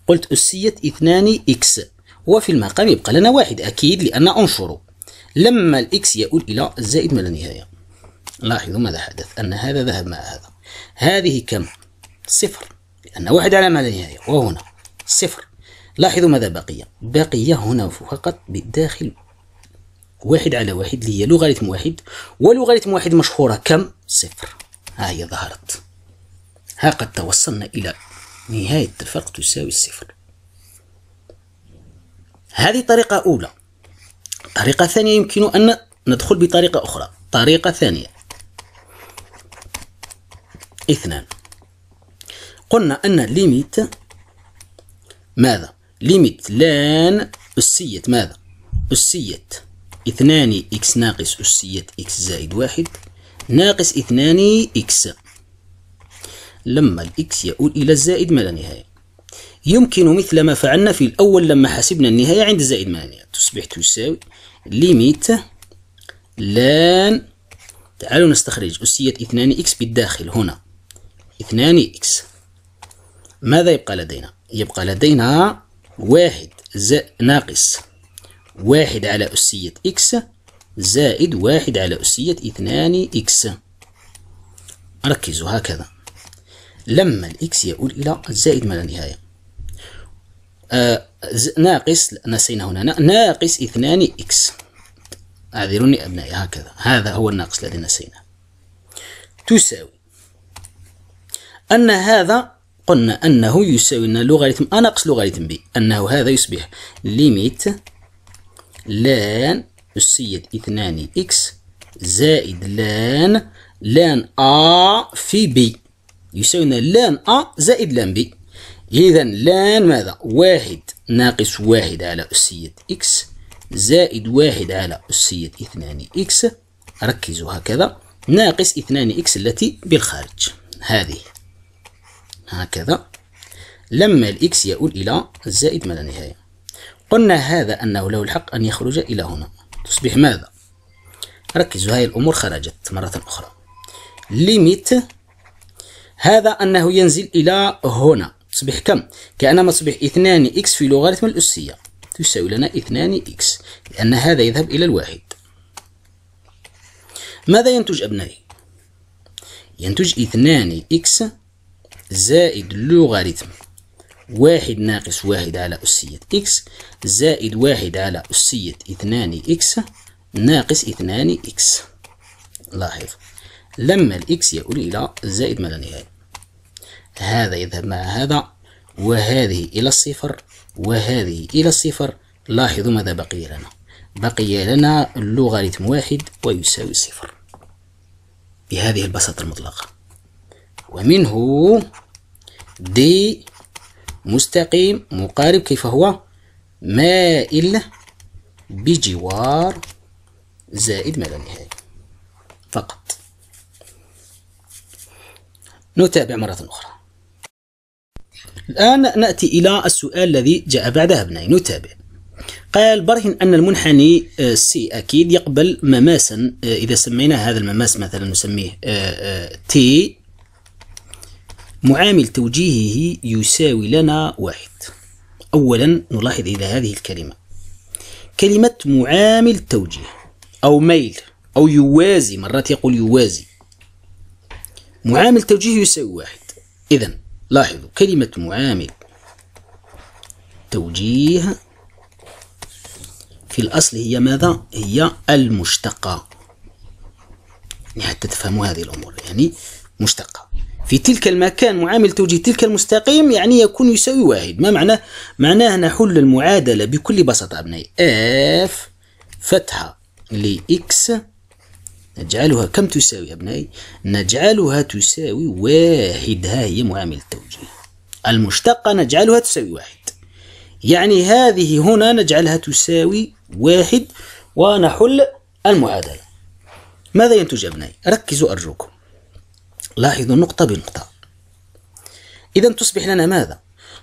قلت أسية 2 إكس وفي المقام يبقى لنا واحد أكيد لأن أنشره لما الإكس يؤول إلى زائد ما لا نهاية لاحظوا ماذا حدث أن هذا ذهب مع هذا هذه كم صفر لأن واحد على لا نهاية وهنا صفر لاحظوا ماذا بقي بقي هنا فقط بالداخل واحد على واحد اللي هي لوغاريتم واحد ولوغاريتم واحد مشهورة كم صفر ها هي ظهرت ها قد توصلنا إلى نهاية الفرق تساوي الصفر هذه طريقة أولى طريقة ثانية يمكن أن ندخل بطريقة أخرى طريقة ثانية اثنان قلنا أن ليميت ماذا؟ ليميت لان أسية ماذا؟ أسية اثنان إكس ناقص أسية إكس زائد واحد ناقص اثنان إكس لما الإكس يؤول إلى الزائد ما لا نهاية يمكن مثل ما فعلنا في الأول لما حسبنا النهاية عند زائد ما لا نهاية تصبح تساوي ليميت لان تعالوا نستخرج أسية اثنان إكس بالداخل هنا 2 إكس ماذا يبقى لدينا؟ يبقى لدينا واحد زائد ناقص واحد على أسية إكس زائد واحد على أسية اثنان إكس ركزوا هكذا لما الإكس يؤول إلى زائد ما لا نهاية آه ناقص نسينا هنا ناقص اثنان إكس أعذروني أبنائي هكذا هذا هو الناقص الذي نسيناه تساوي أن هذا قلنا أنه يساوي لنا لوغاريتم أ ناقص لوغاريتم بي أنه هذا يصبح ليميت لان السيد اثنان إكس زائد لان لان أ في بي يساوي لنا لان أ زائد لان بي إذا لان ماذا واحد ناقص واحد على أسية إكس زائد واحد على أسية اثنان إكس ركزوا هكذا ناقص اثنان إكس التي بالخارج هذه هكذا لما الإكس يؤول إلى زائد ما لا نهاية قلنا هذا أنه له الحق أن يخرج إلى هنا تصبح ماذا؟ ركزوا هاي الأمور خرجت مرة أخرى ليميت هذا أنه ينزل إلى هنا تصبح كم؟ كأنما تصبح 2 إكس في لوغاريتم الأسية تساوي لنا 2 إكس لأن هذا يذهب إلى الواحد ماذا ينتج أبنائي؟ ينتج 2 إكس زائد لوغاريتم واحد ناقص واحد على أسية إكس زائد واحد على أسية اثنان إكس ناقص اثنان إكس لاحظ لما الإكس يؤول إلى زائد ما لا نهاية هذا يذهب مع هذا وهذه إلى الصفر وهذه إلى الصفر لاحظوا ماذا بقي لنا بقي لنا اللوغاريتم واحد ويساوي صفر بهذه البساطة المطلقة ومنه دي مستقيم مقارب كيف هو مائل بجوار زائد ما لا نهاية فقط نتابع مرة أخرى الآن نأتي إلى السؤال الذي جاء بعدها ابنائي نتابع قال برهن أن المنحني سي آه، أكيد يقبل مماسا آه، إذا سمينا هذا المماس مثلا نسميه تي آه، معامل توجيهه يساوي لنا واحد أولا نلاحظ إلى هذه الكلمة كلمة معامل توجيه أو ميل أو يوازي مرات يقول يوازي معامل توجيه يساوي واحد إذا لاحظوا كلمة معامل توجيه في الأصل هي ماذا؟ هي المشتقة يعني حتى تفهموا هذه الأمور يعني مشتقة في تلك المكان معامل توجيه تلك المستقيم يعني يكون يساوي واحد ما معناه معناه نحل المعادلة بكل بساطة أبنائي اف فتحة لإكس نجعلها كم تساوي أبنائي نجعلها تساوي واحد ها هي معامل التوجيه المشتقة نجعلها تساوي واحد يعني هذه هنا نجعلها تساوي واحد ونحل المعادلة ماذا ينتج أبنائي ركزوا أرجوكم لاحظوا نقطة بنقطة إذا تصبح لنا ماذا؟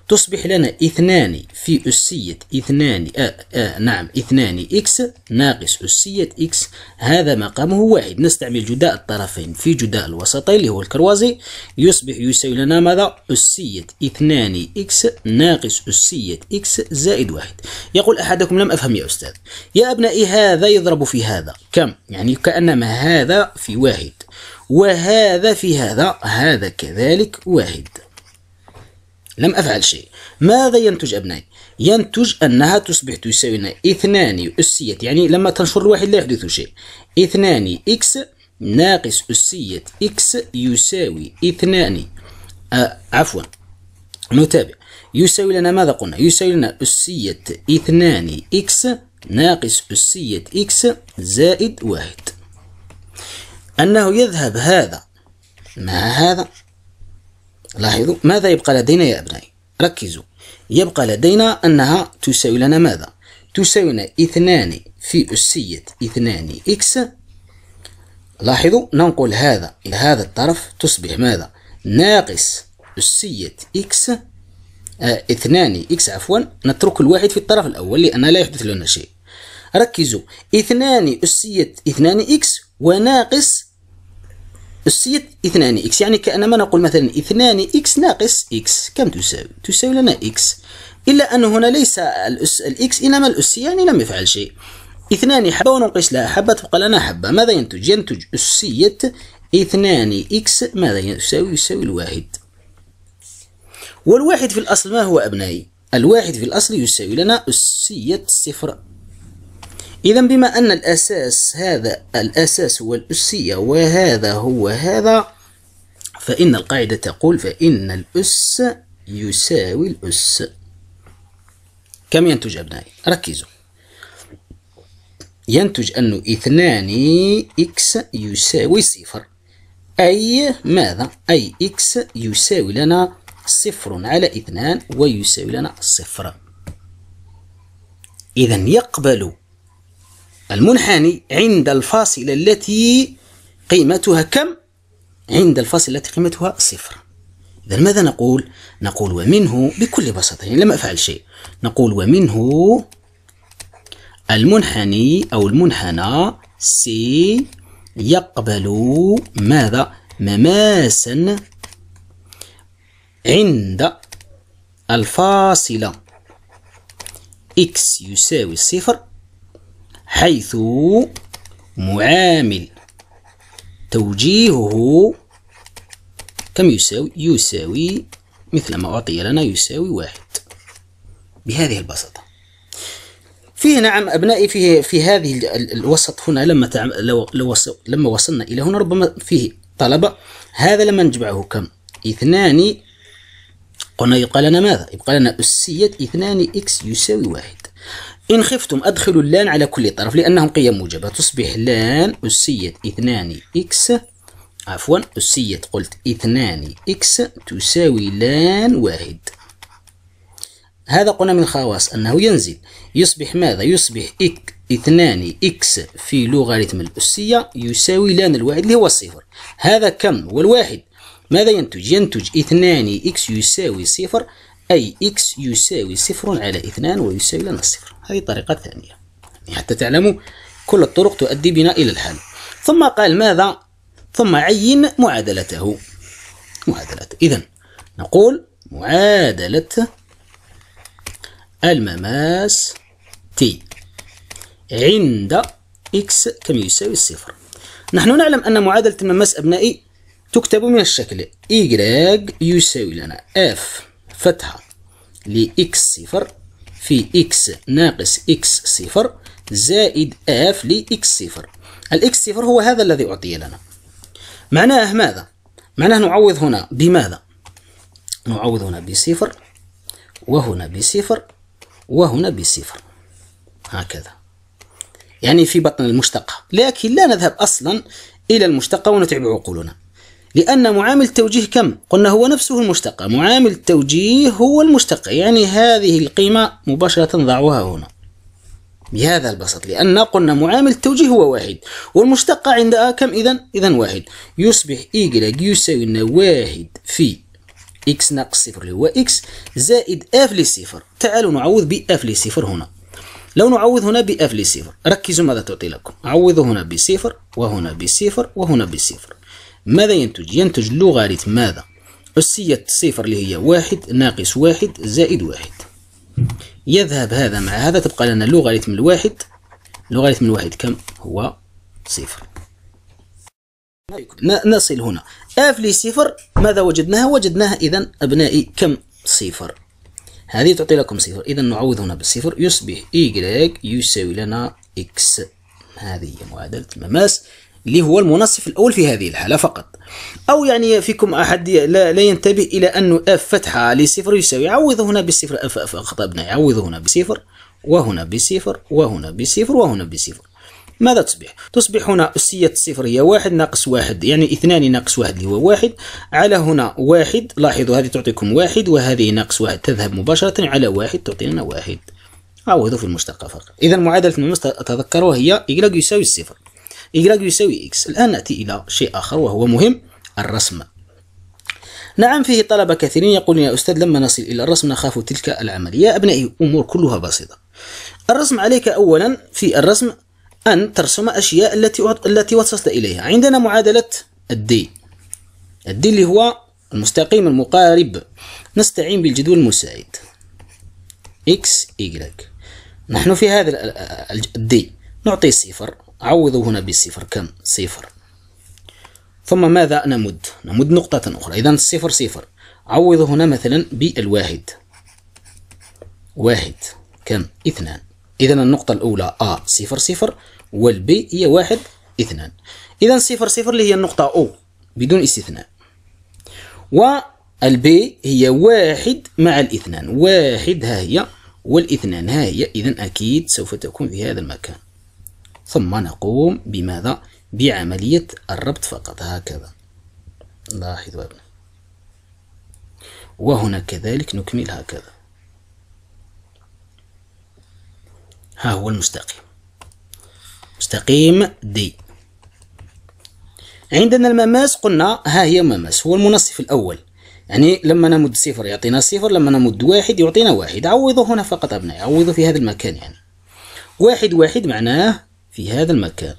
تصبح لنا اثنان في أسية اثنان آه آه نعم اثنان إكس ناقص أسية إكس هذا مقامه واحد نستعمل جداء الطرفين في جداء الوسطين اللي هو الكروازي يصبح يساوي لنا ماذا؟ أسية اثنان إكس ناقص أسية إكس زائد واحد يقول أحدكم لم أفهم يا أستاذ يا أبنائي هذا يضرب في هذا كم؟ يعني كأنما هذا في واحد وهذا في هذا هذا كذلك واحد لم أفعل شيء ماذا ينتج أبنائي ينتج أنها تصبح تساوي اثنان أسية يعني لما تنشر الواحد لا يحدث شيء اثنان إكس ناقص أسية إكس يساوي اثنان آه عفوا نتابع يساوي لنا ماذا قلنا يساوي لنا أسية اثنان إكس ناقص أسية إكس زائد واحد أنه يذهب هذا مع هذا لاحظوا ماذا يبقى لدينا يا أبنائي ركزوا يبقى لدينا أنها تساوي لنا ماذا تساوي لنا اثنان في أسية اثنان إكس لاحظوا ننقل هذا إلى هذا الطرف تصبح ماذا ناقص أسية إكس آه، اثنان إكس عفوا نترك الواحد في الطرف الأول لأن لا يحدث لنا شيء ركزوا اثنان أسية اثنان إكس وناقص السيد اثنان إكس يعني كأنما نقول مثلا اثنان إكس ناقص إكس كم تساوي؟ تساوي لنا إكس إلا أن هنا ليس الأس الإكس إنما يعني لم يفعل شيء اثنان حبة ونقص لها حبة تبقى لنا حبة ماذا ينتج؟ ينتج أسية اثنان إكس ماذا يساوي؟ يساوي الواحد والواحد في الأصل ما هو أبنائي؟ الواحد في الأصل يساوي لنا أسية صفر إذا بما أن الأساس هذا الأساس هو الأسية وهذا هو هذا فإن القاعدة تقول فإن الأس يساوي الأس كم ينتج أبنائي ركزوا ينتج أن اثنان إكس يساوي صفر أي ماذا؟ أي إكس يساوي لنا صفر على اثنان ويساوي لنا صفر إذا يقبل المنحني عند الفاصلة التي قيمتها كم؟ عند الفاصلة التي قيمتها صفر إذا ماذا نقول؟ نقول ومنه بكل بساطة يعني لم أفعل شيء نقول ومنه المنحني أو المنحنى سي يقبل ماذا؟ مماسا عند الفاصلة x يساوي صفر حيث معامل توجيهه كم يساوي؟ يساوي مثل ما أعطي لنا يساوي واحد بهذه البساطة فيه نعم أبنائي في في هذه الوسط هنا لما تعم لو لو لما وصلنا إلى هنا ربما فيه طلبة هذا لما نجمعه كم؟ اثنان قلنا يبقى لنا ماذا؟ يبقى لنا أسية اثنان إكس يساوي واحد إن خفتم أدخلوا اللان على كل طرف لأنهم قيم موجبة تصبح لان أسية اثنان إكس عفوا أسية قلت اثنان إكس تساوي لان واحد هذا قلنا من الخواص أنه ينزل يصبح ماذا؟ يصبح إك اثنان إكس في لوغاريتم الأسية يساوي لان الواحد اللي هو الصفر هذا كم والواحد ماذا ينتج؟ ينتج اثنان إكس يساوي صفر أي إكس يساوي صفر على اثنان ويساوي لنا الصفر هذه الطريقة الثانية يعني حتى تعلموا كل الطرق تؤدي بنا إلى الحل ثم قال ماذا ثم عين معادلته معادلته إذا نقول معادلة المماس تي عند إكس كم يساوي الصفر نحن نعلم أن معادلة المماس أبنائي تكتب من الشكل y يساوي لنا f فتحة لإكس صفر في إكس ناقص إكس صفر زائد آف لإكس صفر الإكس صفر هو هذا الذي أعطي لنا معناه ماذا؟ معناه نعوض هنا بماذا؟ نعوض هنا بصفر وهنا بصفر وهنا بصفر هكذا يعني في بطن المشتقة لكن لا نذهب أصلا إلى المشتقة ونتعب عقولنا لأن معامل التوجيه كم؟ قلنا هو نفسه المشتقة معامل التوجيه هو المشتقة يعني هذه القيمة مباشرة ضعوها هنا بهذا البسط لأن قلنا معامل التوجيه هو واحد والمشتقة عندها كم إذا؟ إذا واحد يصبح Y يساوي لنا واحد في X ناقص صفر اللي هو X زائد F للصفر تعالوا نعوض F للصفر هنا لو نعوض هنا F لصفر ركزوا ماذا تعطي لكم عوضوا هنا بصفر وهنا بصفر وهنا بصفر ماذا ينتج ينتج لوغاريتم ماذا أسية الصفر اللي هي واحد ناقص واحد زائد واحد يذهب هذا مع هذا تبقى لنا لوغاريتم الواحد لوغاريتم الواحد كم هو صفر نصل هنا اف لي صفر ماذا وجدناها وجدناها اذا ابنائي كم صفر هذه تعطي لكم صفر اذا نعوض هنا بالصفر يصبح إيكغيك يساوي لنا إكس هذه هي معادله المماس اللي هو المنصف الأول في هذه الحالة فقط أو يعني فيكم أحد لا, لا ينتبه إلى أن أف فتحة لصفر يساوي عوض هنا بصفر أف أف خطبنا يعوض هنا بصفر وهنا بصفر وهنا بصفر وهنا بصفر ماذا تصبح؟ تصبح هنا أسية الصفر هي واحد ناقص واحد يعني اثنان ناقص واحد اللي هو واحد على هنا واحد لاحظوا هذه تعطيكم واحد وهذه ناقص واحد تذهب مباشرة على واحد تعطينا واحد عوضوا في المشتقة فقط إذا معادلة المس تذكروا هي يساوي الصفر y يساوي x الآن نأتي إلى شيء آخر وهو مهم الرسم نعم فيه طلبة كثيرين يقولون يا أستاذ لما نصل إلى الرسم نخاف تلك العملية يا أبنائي أمور كلها بسيطة الرسم عليك أولا في الرسم أن ترسم أشياء التي التي وصلت إليها عندنا معادلة الدي الدي اللي هو المستقيم المقارب نستعين بالجدول المساعد x y نحن في هذا الدي نعطي صفر عوضوا هنا بالصفر كم صفر ثم ماذا نمد نمد نقطة أخرى إذا الصفر صفر عوضوا هنا مثلا بالواحد واحد كم اثنان إذا النقطة الأولى أ صفر صفر والبي هي واحد اثنان إذا صفر صفر اللي هي النقطة أو بدون استثناء البي هي واحد مع الاثنان واحد ها هي والاثنان ها هي إذا أكيد سوف تكون في هذا المكان ثم نقوم بماذا بعملية الربط فقط هكذا لاحظوا يا وهنا كذلك نكمل هكذا ها هو المستقيم مستقيم دي عندنا المماس قلنا ها هي مماس هو المنصف الأول يعني لما نمد صفر يعطينا صفر لما نمد واحد يعطينا واحد عوضوا هنا فقط أبنائي عوضوا في هذا المكان يعني واحد واحد معناه في هذا المكان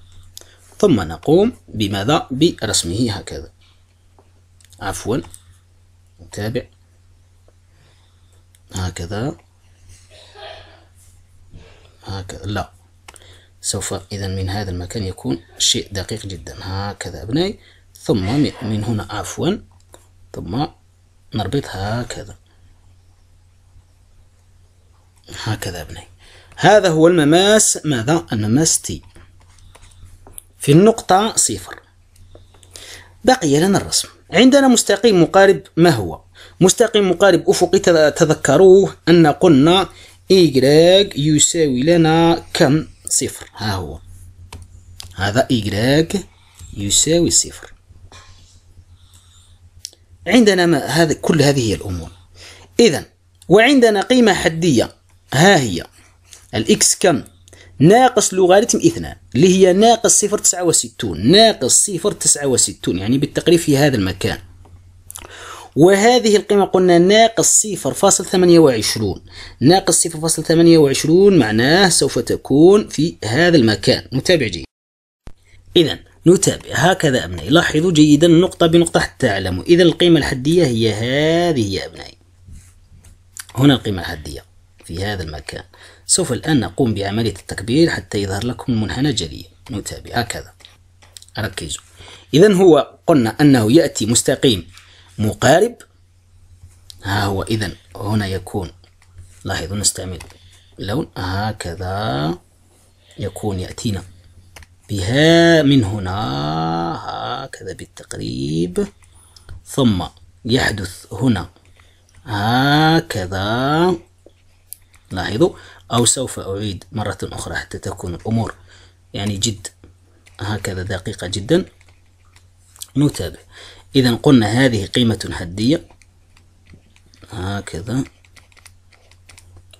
ثم نقوم بماذا برسمه هكذا عفوا نتابع هكذا هكذا لا سوف إذا من هذا المكان يكون شيء دقيق جدا هكذا أبنائي ثم من هنا عفوا ثم نربط هكذا هكذا أبنائي هذا هو المماس ماذا المماس تي في النقطة صفر بقي لنا الرسم عندنا مستقيم مقارب ما هو مستقيم مقارب أفقي تذكروه أن قلنا إي يساوي لنا كم صفر ها هو هذا إي يساوي صفر عندنا ما هذا كل هذه هي الأمور إذا وعندنا قيمة حدية ها هي الإكس كم ناقص لوغاريتم اثنان اللي هي ناقص صفر تسعة وستون ناقص صفر تسعة وستون يعني بالتقريب في هذا المكان وهذه القيمة قلنا ناقص صفر فاصل ثمانية وعشرون ناقص صفر فاصل ثمانية وعشرون معناه سوف تكون في هذا المكان نتابع جيد إذا نتابع هكذا أبنائي لاحظوا جيدا نقطة بنقطة حتى تعلموا إذا القيمة الحدية هي هذه يا أبنائي هنا القيمة الحدية في هذا المكان سوف الآن نقوم بعملية التكبير حتى يظهر لكم المنحنى جليا نتابع هكذا ركزوا إذا هو قلنا أنه يأتي مستقيم مقارب ها هو إذا هنا يكون لاحظوا نستعمل لون هكذا يكون يأتينا بها من هنا هكذا بالتقريب ثم يحدث هنا هكذا لاحظوا أو سوف أعيد مرة أخرى حتى تكون الأمور يعني جد هكذا دقيقة جدا نتابع إذا قلنا هذه قيمة حدية هكذا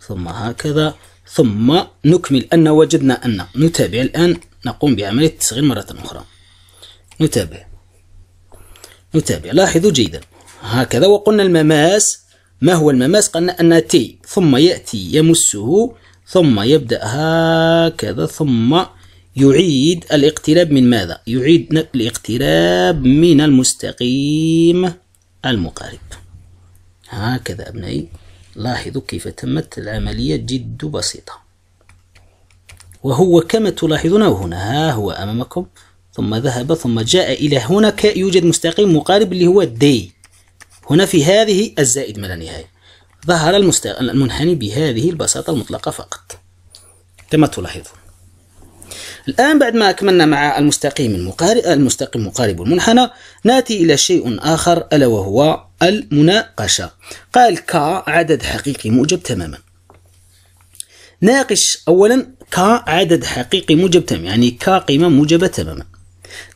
ثم هكذا ثم نكمل أن وجدنا أن نتابع الآن نقوم بعملية التصغير مرة أخرى نتابع نتابع لاحظوا جيدا هكذا وقلنا المماس ما هو المماس قلنا أن تي ثم يأتي يمسه ثم يبدأ هكذا ثم يعيد الاقتراب من ماذا؟ يعيد الاقتراب من المستقيم المقارب هكذا أبنائي لاحظوا كيف تمت العملية جد بسيطة وهو كما تلاحظون هنا ها هو أمامكم ثم ذهب ثم جاء إلى هناك يوجد مستقيم مقارب اللي هو دي هنا في هذه الزائد ما لا نهاية ظهر المنحني بهذه البساطة المطلقة فقط كما تلاحظون الآن بعد ما أكملنا مع المستقيم المقارب المستقيم المقارب والمنحنى نأتي إلى شيء آخر ألا وهو المناقشة قال ك عدد حقيقي موجب تماما ناقش أولا ك عدد حقيقي موجب تماما يعني ك قيمة موجبة تماما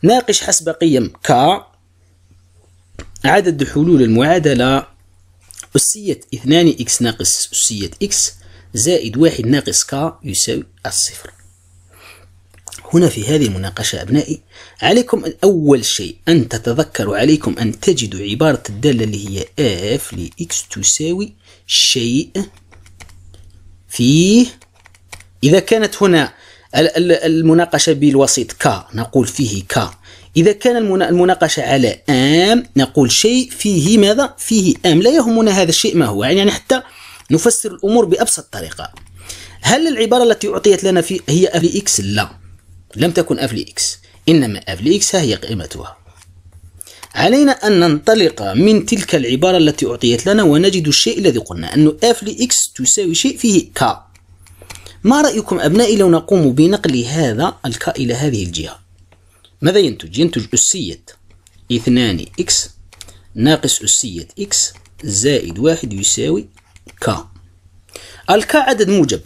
ناقش حسب قيم ك عدد حلول المعادلة أسية اثنان إكس ناقص أسية إكس زائد واحد ناقص ك يساوي الصفر هنا في هذه المناقشة أبنائي عليكم أول شيء أن تتذكروا عليكم أن تجدوا عبارة الدالة اللي هي f لإكس تساوي شيء فيه إذا كانت هنا المناقشة بالوسيط ك نقول فيه ك إذا كان المناقشة على آم نقول شيء فيه ماذا؟ فيه آم لا يهمنا هذا الشيء ما هو يعني حتى نفسر الأمور بأبسط طريقة هل العبارة التي أعطيت لنا في هي أف إكس؟ لا لم تكن أف إكس إنما أف إكس هي قيمتها علينا أن ننطلق من تلك العبارة التي أعطيت لنا ونجد الشيء الذي قلنا أنه أف لإكس تساوي شيء فيه كا ما رأيكم أبنائي لو نقوم بنقل هذا الكا إلى هذه الجهة ماذا ينتج؟ ينتج أسية اثنان إكس ناقص أسية إكس زائد واحد يساوي كا الكا عدد موجب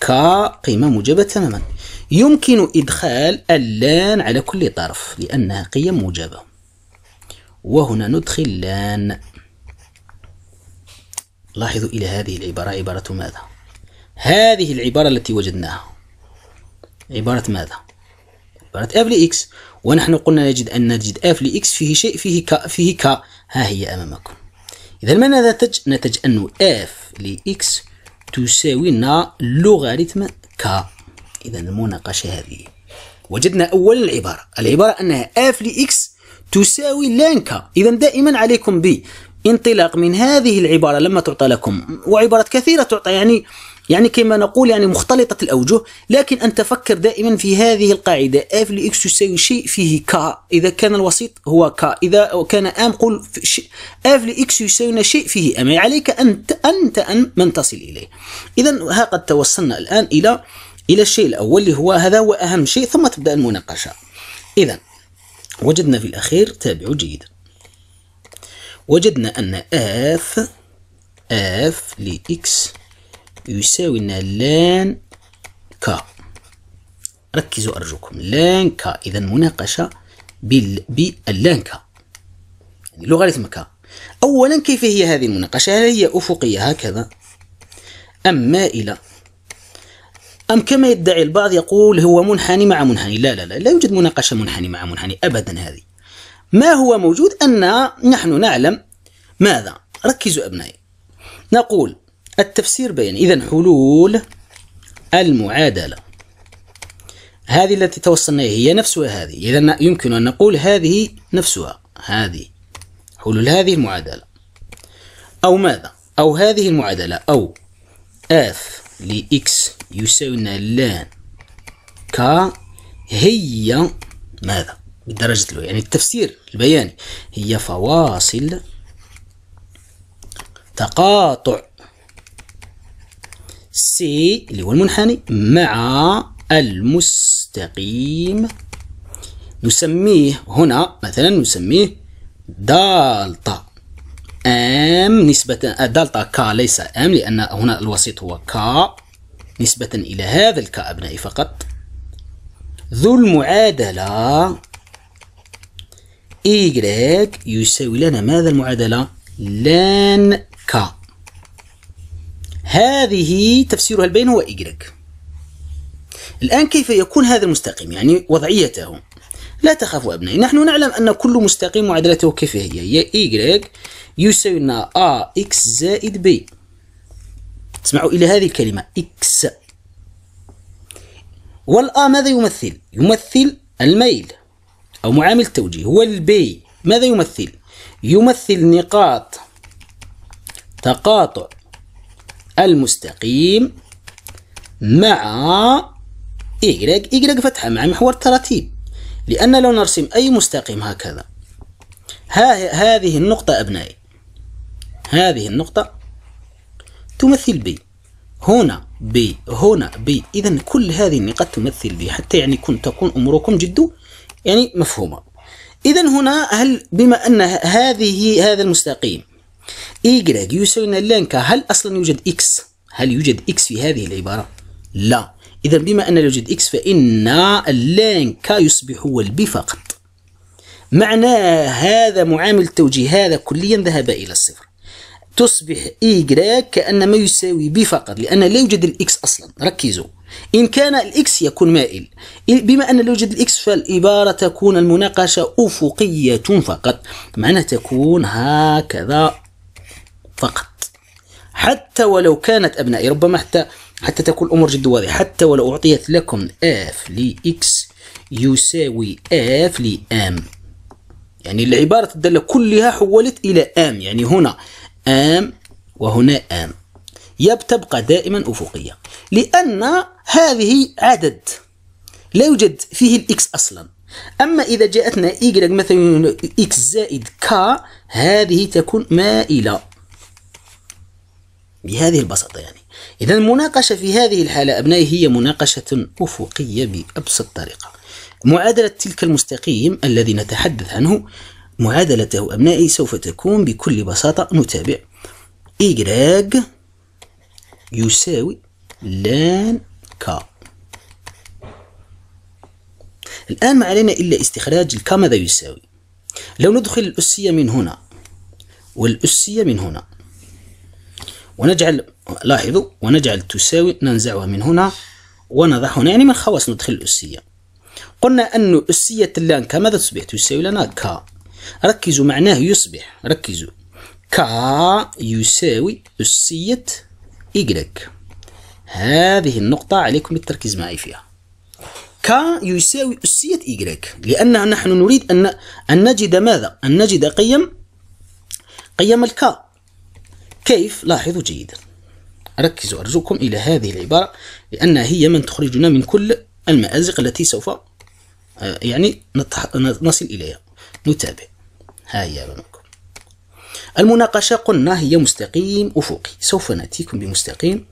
كا قيمة موجبة تماما يمكن إدخال اللان على كل طرف لأنها قيم موجبة وهنا ندخل لان لاحظوا إلى هذه العبارة عبارة ماذا؟ هذه العبارة التي وجدناها عبارة ماذا؟ عبارة اف لإكس ونحن قلنا نجد أن نجد اف لإكس فيه شيء فيه ك فيه ك ها هي أمامكم إذا ما نتج نتج أن اف لإكس تساوي لنا لوغاريتم ك إذا المناقشة هذه وجدنا أول العبارة العبارة أنها اف لإكس تساوي لان ك إذا دائما عليكم ب انطلاق من هذه العبارة لما تعطى لكم وعبارات كثيرة تعطى يعني يعني كما نقول يعني مختلطة الأوجه لكن أن تفكر دائما في هذه القاعدة f لx تساوي شيء فيه k إذا كان الوسيط هو k إذا كان m قل f لx يساوي شيء فيه m عليك أنت أنت أن من تصل إليه إذا ها قد توصلنا الآن إلى إلى الشيء الأول اللي هو هذا هو أهم شيء ثم تبدأ المناقشة إذا وجدنا في الأخير تابعوا جيدا وجدنا أن f f لx يساوي لنا لان كا ركزوا أرجوكم لان كا إذا مناقشة باللان كا يعني لوغاريتم كا أولا كيف هي هذه المناقشة هل هي أفقية هكذا أم مائلة أم كما يدعي البعض يقول هو منحني مع منحني لا لا لا لا يوجد مناقشة منحني مع منحني أبدا هذه ما هو موجود أن نحن نعلم ماذا ركزوا أبنائي نقول التفسير بين إذا حلول المعادلة هذه التي توصلنا إليها هي نفسها هذه إذا يمكن أن نقول هذه نفسها هذه حلول هذه المعادلة أو ماذا أو هذه المعادلة أو اف لإكس يساوي لان ك هي ماذا بدرجة الأولى يعني التفسير البياني هي فواصل تقاطع سي اللي هو المنحني مع المستقيم نسميه هنا مثلا نسميه دالتا ام نسبة دالتا كا ليس ام لان هنا الوسيط هو كا نسبة الى هذا الكا ابنائي فقط ذو المعادلة y يساوي لنا ماذا المعادلة لان كا هذه تفسيرها البين هو إجرك الآن كيف يكون هذا المستقيم يعني وضعيته لا تخافوا أبنائي نحن نعلم أن كل مستقيم معادلته كيف هي هي إيجريك يساوي لنا أ إكس زائد بي تسمعوا إلى هذه الكلمة إكس والأ ماذا يمثل؟ يمثل الميل أو معامل التوجيه والبي ماذا يمثل؟ يمثل نقاط تقاطع المستقيم مع y y فتحة مع محور التراتيب لأن لو نرسم أي مستقيم هكذا ها هذه النقطة أبنائي هذه النقطة تمثل بي هنا بي هنا بي إذا كل هذه النقاط تمثل بي حتى يعني كن تكون أموركم جد يعني مفهومة إذا هنا هل بما أن هذه هذا المستقيم y يساوي لان ك هل أصلا يوجد x هل يوجد x في هذه العبارة لا إذا بما أن لا يوجد x فإن لان ك يصبح هو البي فقط معناه هذا معامل التوجيه هذا كليا ذهب إلى الصفر تصبح y كأنما يساوي بي فقط لأن لا يوجد الإكس أصلا ركزوا إن كان الإكس يكون مائل بما أن لا يوجد الإكس فالعبارة تكون المناقشة أفقية فقط معنى تكون هكذا فقط حتى ولو كانت أبنائي ربما حتى حتى تكون الأمور جد واضحة حتى ولو أعطيت لكم f x يساوي f m يعني العبارة الدالة كلها حولت إلى m يعني هنا m وهنا m يب تبقى دائما أفقية لأن هذه عدد لا يوجد فيه الإكس أصلا أما إذا جاءتنا y مثلا إكس زائد ك هذه تكون مائلة بهذه البساطة يعني إذا المناقشة في هذه الحالة أبنائي هي مناقشة أفقية بأبسط طريقة معادلة تلك المستقيم الذي نتحدث عنه معادلته أبنائي سوف تكون بكل بساطة نتابع إيجراج يساوي لان كا الآن ما علينا إلا استخراج الكا ماذا يساوي لو ندخل الأسية من هنا والأسية من هنا ونجعل لاحظوا ونجعل تساوي ننزعها من هنا ونضع هنا يعني من خواص ندخل الأسية قلنا أن أسية اللان ك ماذا تصبح تساوي لنا ك ركزوا معناه يصبح ركزوا ك يساوي أسية إجريك هذه النقطة عليكم التركيز معي فيها ك يساوي أسية إجريك لأن نحن نريد أن أن نجد ماذا أن نجد قيم قيم الكا كيف لاحظوا جيدا ركزوا أرجوكم إلى هذه العبارة لأنها هي من تخرجنا من كل المأزق التي سوف آه، يعني نصل إليها نتابع هيا معكم المناقشة قلنا هي مستقيم أفقي سوف نأتيكم بمستقيم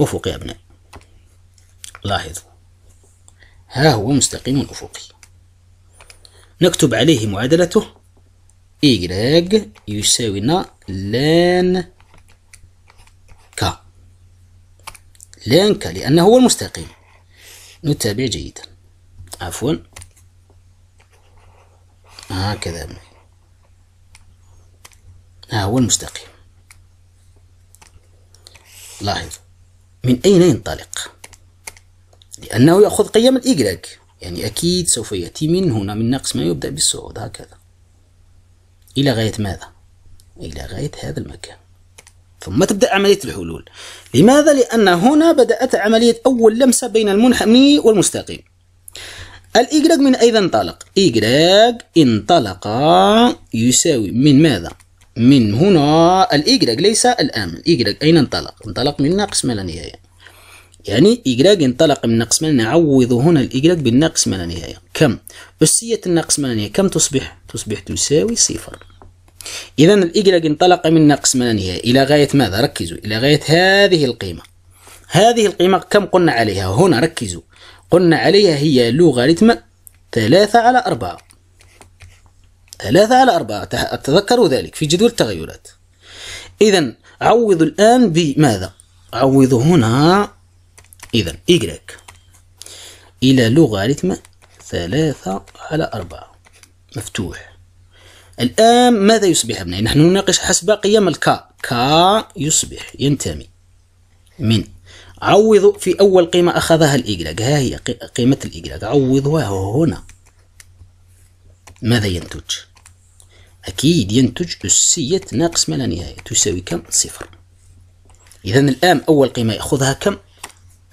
أفقي أبناء لاحظوا ها هو مستقيم أفقي نكتب عليه معادلته إيجراج يساوي لان لانك لأنه هو المستقيم نتابع جيدا عفوا هكذا ها هو المستقيم لاحظ من أين ينطلق لأنه يأخذ قيم الإجراج يعني أكيد سوف يأتي من هنا من نقص ما يبدأ بالصعود هكذا إلى غاية ماذا؟ إلى غاية هذا المكان ثم تبدأ عملية الحلول لماذا؟ لأن هنا بدأت عملية أول لمسة بين المنحني والمستقيم الإجراج من أين انطلق؟ إجراج انطلق يساوي من ماذا؟ من هنا الإجراج ليس الآن الإجراج أين انطلق؟ انطلق من ناقص ما لا نهاية يعني إجراج انطلق من ناقص ما لا نعوض هنا الإجراج بالناقص ما لا نهاية كم؟ أسية الناقص ما لا نهاية كم تصبح؟ تصبح تساوي صفر إذا الإجلج انطلق من ناقص ما نهاية إلى غاية ماذا؟ ركزوا إلى غاية هذه القيمة هذه القيمة كم قلنا عليها؟ هنا ركزوا قلنا عليها هي لوغاريتم ثلاثة على أربعة ثلاثة على أربعة تذكروا ذلك في جدول التغيرات إذا عوضوا الآن بماذا؟ عوضوا هنا إذا إجراك إلى لوغاريتم ثلاثة على أربعة مفتوح الآن ماذا يصبح أبنائي؟ نحن نناقش حسب قيم الكا كا يصبح ينتمي من عوض في أول قيمة أخذها الإجلاج ها هي قيمة الإجلاج عوضها هنا ماذا ينتج؟ أكيد ينتج أسية ناقص ما لا نهاية تساوي كم؟ صفر إذا الآن أول قيمة يأخذها كم؟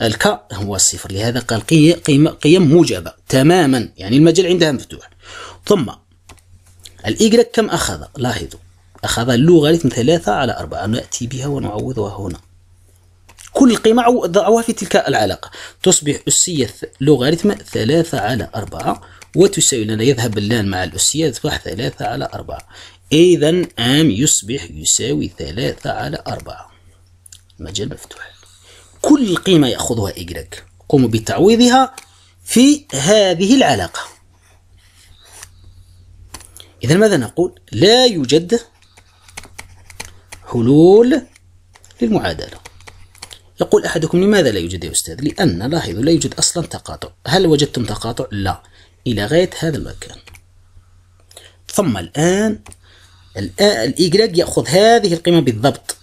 الكا هو الصفر لهذا قال قيم قيم موجبة تماما يعني المجال عندها مفتوح ثم الإيجريك كم أخذ لاحظوا أخذ اللوغاريتم ثلاثة على أربعة نأتي بها ونعوضها هنا كل قيمة ضعوها في تلك العلاقة تصبح أسية لوغاريتم ثلاثة على أربعة وتساوي لنا يذهب اللان مع الأسية تصبح ثلاثة على أربعة إذا آم يصبح يساوي ثلاثة على أربعة المجال مفتوح كل قيمة يأخذها إيجريك قوموا بتعويضها في هذه العلاقة إذا ماذا نقول لا يوجد حلول للمعادلة يقول أحدكم لماذا لا يوجد يا أستاذ لأن لاحظوا لا يوجد أصلا تقاطع هل وجدتم تقاطع لا إلى غاية هذا المكان ثم الآن الآن الإيجراج يأخذ هذه القيمة بالضبط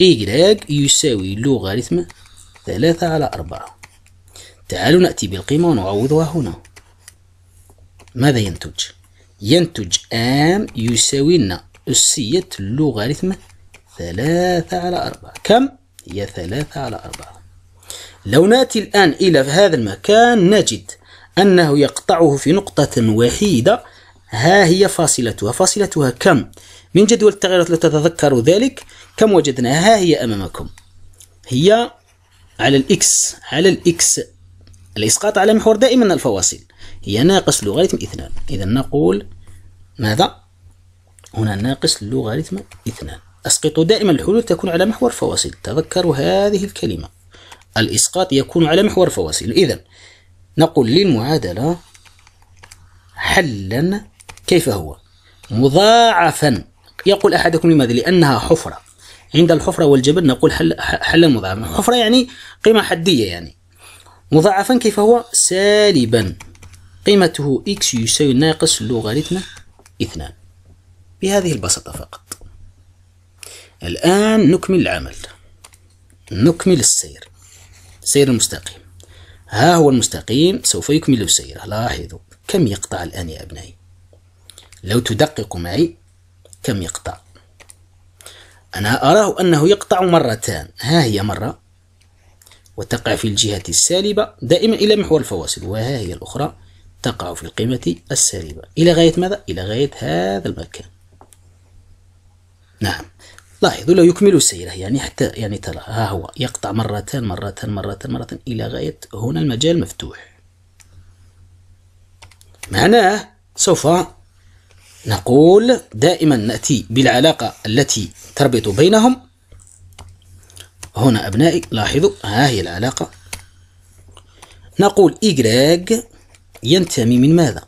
إيجراج يساوي لوغاريتم ثلاثة على أربعة تعالوا نأتي بالقيمة ونعوضها هنا ماذا ينتج؟ ينتج ام يساوي لنا أسية اللوغاريتم ثلاثة على أربعة كم؟ هي ثلاثة على أربعة لو نأتي الآن إلى هذا المكان نجد أنه يقطعه في نقطة وحيدة ها هي فاصلتها فاصلتها كم؟ من جدول التغيرات لو تتذكروا ذلك كم وجدناها ها هي أمامكم هي على الإكس على الإكس الإسقاط على محور دائما الفواصل هي ناقص لوغاريتم اثنان إذا نقول ماذا؟ هنا ناقص لوغاريتم اثنان أسقط دائما الحلول تكون على محور فواصل تذكروا هذه الكلمة الإسقاط يكون على محور فواصل إذا نقول للمعادلة حلا كيف هو مضاعفا يقول أحدكم لماذا لأنها حفرة عند الحفرة والجبل نقول حل حلا مضاعفا حفرة يعني قيمة حدية يعني مضاعفا كيف هو سالبا قيمته x يساوي ناقص لوغاريتم اثنان بهذه البساطة فقط الآن نكمل العمل نكمل السير سير المستقيم ها هو المستقيم سوف يكمل سيره لاحظوا كم يقطع الآن يا أبنائي لو تدققوا معي كم يقطع أنا أراه أنه يقطع مرتان ها هي مرة وتقع في الجهة السالبة دائما إلى محور الفواصل وها هي الأخرى تقع في القيمة السالبة إلى غاية ماذا؟ إلى غاية هذا المكان نعم لاحظوا لو يكمل السيرة يعني حتى يعني ترى ها هو يقطع مرتان مرتان مرتان مرتان إلى غاية هنا المجال مفتوح معناه سوف نقول دائما نأتي بالعلاقة التي تربط بينهم هنا أبنائي لاحظوا ها هي العلاقة نقول إيجراج ينتمي من ماذا؟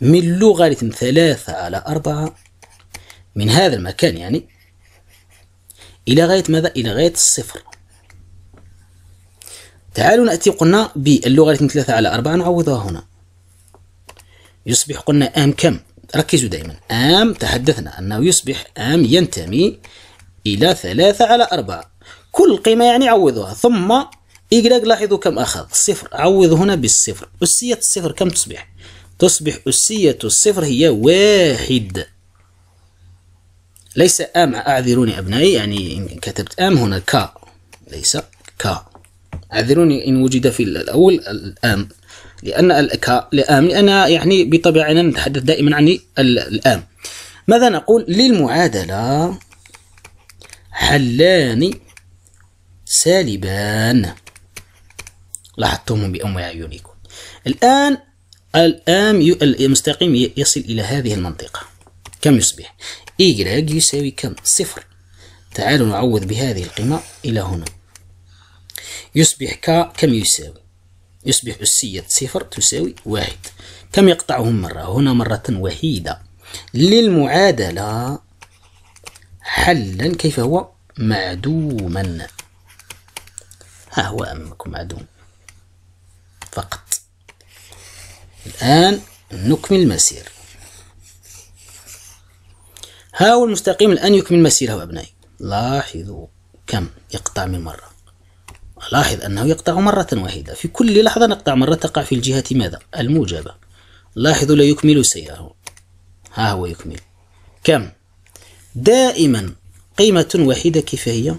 من لوغاريتم ثلاثة على أربعة من هذا المكان يعني إلى غاية ماذا؟ إلى غاية الصفر تعالوا نأتي قلنا باللوغاريتم ثلاثة على أربعة نعوضها هنا يصبح قلنا آم كم؟ ركزوا دائما آم تحدثنا أنه يصبح آم ينتمي إلى ثلاثة على أربعة كل قيمة يعني عوضها ثم إيجراج لاحظوا كم أخذ صفر عوض هنا بالصفر أسية الصفر كم تصبح تصبح أسية الصفر هي واحد ليس أم أعذروني أبنائي يعني إن كتبت أم هنا ك ليس ك أعذروني إن وجد في الأول الأم لأن الك لأم لأن يعني بطبيعنا نتحدث دائما عن الأم ماذا نقول للمعادلة حلان سالبان لاحظتم بأم أعينكم الآن الآن المستقيم يصل إلى هذه المنطقة كم يصبح؟ إي يساوي كم؟ صفر تعالوا نعوض بهذه القيمة إلى هنا يصبح ك كم يساوي؟ يصبح أسية صفر تساوي واحد كم يقطعهم مرة؟ هنا مرة وحيدة للمعادلة حلا كيف هو؟ معدوما ها هو أمامكم عدو فقط الآن نكمل المسير ها هو المستقيم الآن يكمل مسيره أبنائي لاحظوا كم يقطع من مرة لاحظ أنه يقطع مرة واحدة في كل لحظة نقطع مرة تقع في الجهة ماذا؟ الموجبة لاحظوا لا يكمل سيره ها هو يكمل كم؟ دائما قيمة واحدة كيف هي؟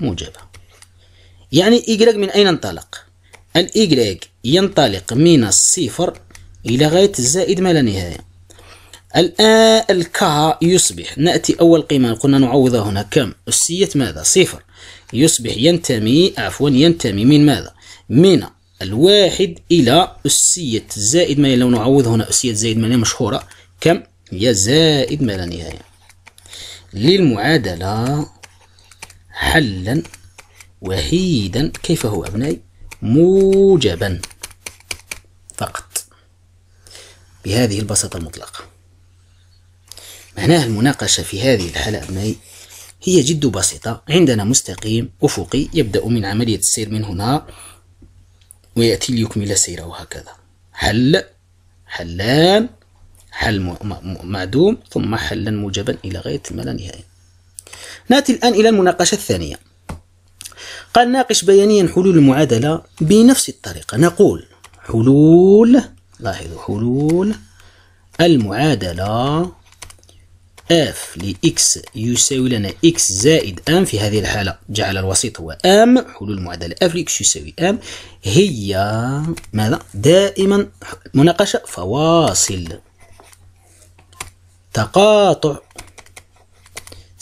موجبة يعني إيكغيك من أين انطلق؟ الإيكغيك ينطلق من الصفر إلى غاية الزائد ما لا نهاية الآن الكا يصبح نأتي أول قيمة قلنا نعوضها هنا كم؟ أسيت ماذا؟ صفر يصبح ينتمي عفوا ينتمي من ماذا؟ من الواحد إلى أسية زائد ما لو نعوض هنا أسية زائد ما مشهورة كم؟ هي زائد ما لا نهاية للمعادلة حلا وحيدا كيف هو أبنائي موجبا فقط بهذه البساطة المطلقة معناها المناقشة في هذه الحالة أبنائي هي جد بسيطة عندنا مستقيم أفقي يبدأ من عملية السير من هنا ويأتي ليكمل سيره هكذا حل حلان حل معدوم ثم حلا موجبا إلى غاية ما لا نهاية نأتي الآن إلى المناقشة الثانية قال ناقش بيانيا حلول المعادلة بنفس الطريقة نقول حلول لاحظوا حلول المعادلة f لx يساوي لنا x زائد m في هذه الحالة جعل الوسيط هو m حلول المعادلة f لx يساوي m هي ماذا دائما مناقشة فواصل تقاطع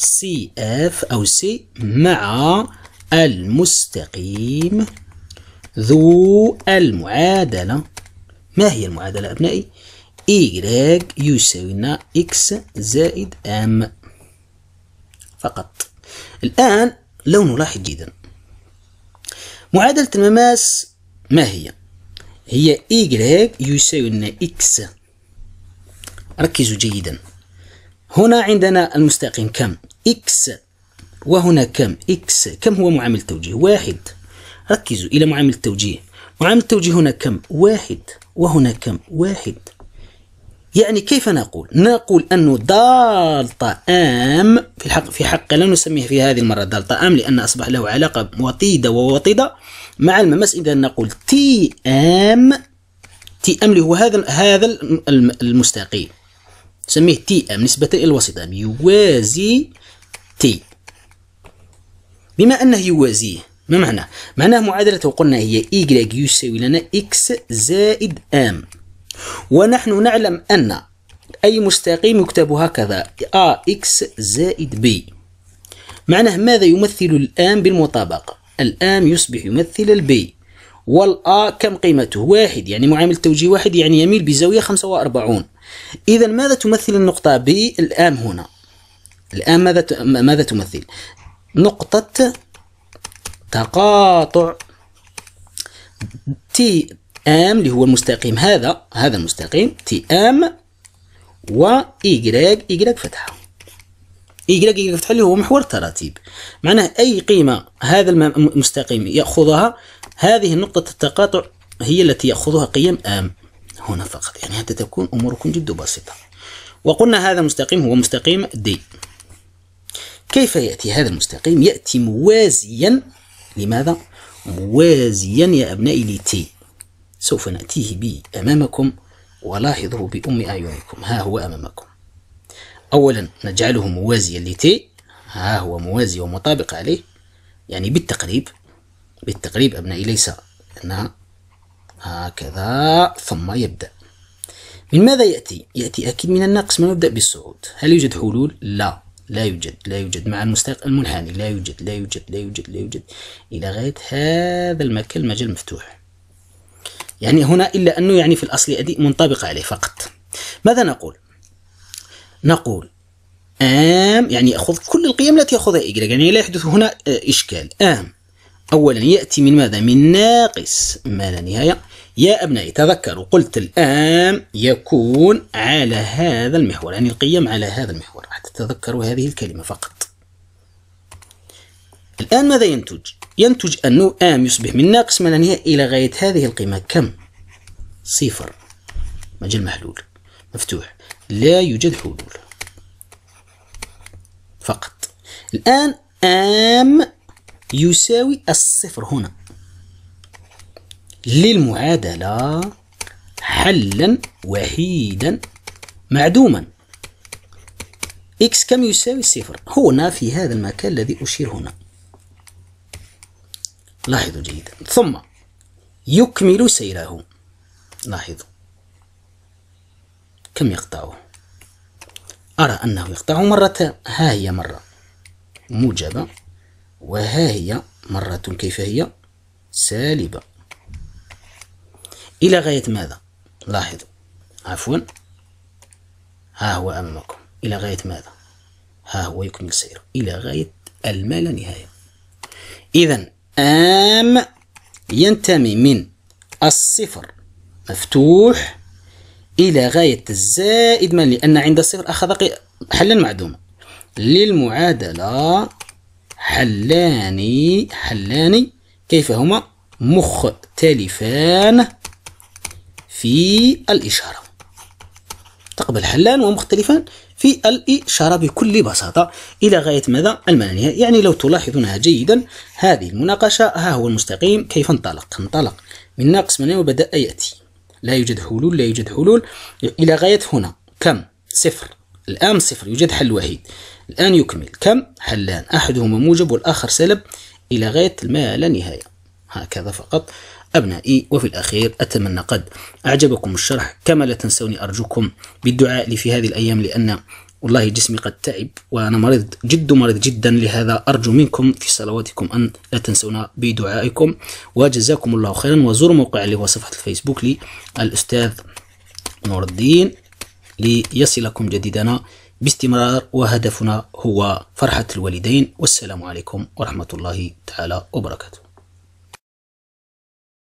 CF أو C مع المستقيم ذو المعادلة ما هي المعادلة أبنائي؟ y يساوي لنا x زائد m فقط الآن لو نلاحظ جيدا معادلة المماس ما هي؟ هي y يساوي لنا x ركزوا جيدا هنا عندنا المستقيم كم؟ x وهنا كم إكس كم هو معامل التوجيه واحد ركزوا إلى معامل التوجيه معامل التوجيه هنا كم واحد وهنا كم واحد يعني كيف نقول نقول أن دالتا أم في الحق في حق لا نسميه في هذه المرة دالتا أم لأن أصبح له علاقة وطيدة ووطيدة مع الممس إذا نقول تي أم تي أم اللي هو هذا هذا المستقيم نسميه تي أم نسبة إلى الوسيط يوازي تي بما أنه يوازيه ما معناه؟ معناه معادلته قلنا هي y e يساوي لنا إكس زائد أم ونحن نعلم أن أي مستقيم يكتب هكذا أ إكس زائد بي معناه ماذا يمثل الأم بالمطابقة؟ الأم يصبح يمثل البي والآ كم قيمته؟ واحد يعني معامل التوجيه واحد يعني يميل بزاوية 45 إذا ماذا تمثل النقطة بي الأم هنا؟ الآن ماذا ماذا تمثل؟ نقطة تقاطع تي ام اللي هو المستقيم هذا هذا المستقيم تي ام و إيكغيك إيكغيك فتحة إيكغيك إيكغيك فتحة اللي هو محور التراتيب معناه أي قيمة هذا المستقيم يأخذها هذه نقطة التقاطع هي التي يأخذها قيم ام هنا فقط يعني حتى تكون أموركم جد بسيطة وقلنا هذا المستقيم هو مستقيم دي كيف يأتي هذا المستقيم يأتي موازيا لماذا موازيا يا أبنائي لتي سوف نأتيه به أمامكم ولاحظه بأم أعينكم ها هو أمامكم أولا نجعله موازيا لتي ها هو موازي ومطابق عليه يعني بالتقريب بالتقريب أبنائي ليس أنها هكذا ثم يبدأ من ماذا يأتي؟ يأتي أكيد من النقص ما يبدأ بالصعود هل يوجد حلول؟ لا لا يوجد لا يوجد مع المستيقظ المنحني لا يوجد لا يوجد لا يوجد لا يوجد إلى غاية هذا المكان المجال مفتوح يعني هنا إلا أنه يعني في الأصل أديء منطبقة عليه فقط ماذا نقول؟ نقول آم يعني يأخذ كل القيم التي يأخذها إجراء يعني لا يحدث هنا آه، إشكال آم أولا يأتي من ماذا؟ من ناقص ما لا نهاية يا أبنائي تذكروا قلت الآن يكون على هذا المحور يعني القيم على هذا المحور حتى تذكروا هذه الكلمة فقط الآن ماذا ينتج؟ ينتج أنه آم يصبح من ناقص ما لا نهاية إلى غاية هذه القيمة كم؟ صفر مجال محلول مفتوح لا يوجد حلول فقط الآن آم يساوي الصفر هنا للمعادلة حلا وحيدا معدوما إكس كم يساوي صفر هنا في هذا المكان الذي أشير هنا لاحظوا جيدا ثم يكمل سيره لاحظوا كم يقطعه أرى أنه يقطعه مرتان ها هي مرة موجبة وها هي مرة كيف هي سالبة إلى غاية ماذا لاحظوا عفوا ها هو أمامكم إلى غاية ماذا ها هو يكمل سيره إلى غاية الما لا نهاية إذا آم ينتمي من الصفر مفتوح إلى غاية الزائد من لأن عند الصفر أخذ حلا معدوما للمعادلة حلان حلان كيف هما مختلفان في الإشارة تقبل حلان ومختلفان في الإشارة بكل بساطة إلى غاية ماذا؟ المنانية يعني لو تلاحظونها جيدا هذه المناقشة ها هو المستقيم كيف انطلق؟ انطلق من ناقص من وبدأ يأتي لا يوجد حلول لا يوجد حلول إلى غاية هنا كم؟ صفر الآن صفر يوجد حل وحيد الآن يكمل كم حلان أحدهما موجب والآخر سلب إلى غاية ما لا نهاية هكذا فقط أبنائي وفي الأخير أتمنى قد أعجبكم الشرح كما لا تنسوني أرجوكم بالدعاء لي في هذه الأيام لأن والله جسمي قد تعب وأنا مريض جد مريض جدا لهذا أرجو منكم في صلواتكم أن لا تنسونا بدعائكم وجزاكم الله خيرا وزوروا موقع اللي هو صفحة الفيسبوك للأستاذ نور الدين ليصلكم جديدنا باستمرار وهدفنا هو فرحة الوالدين والسلام عليكم ورحمة الله تعالى وبركاته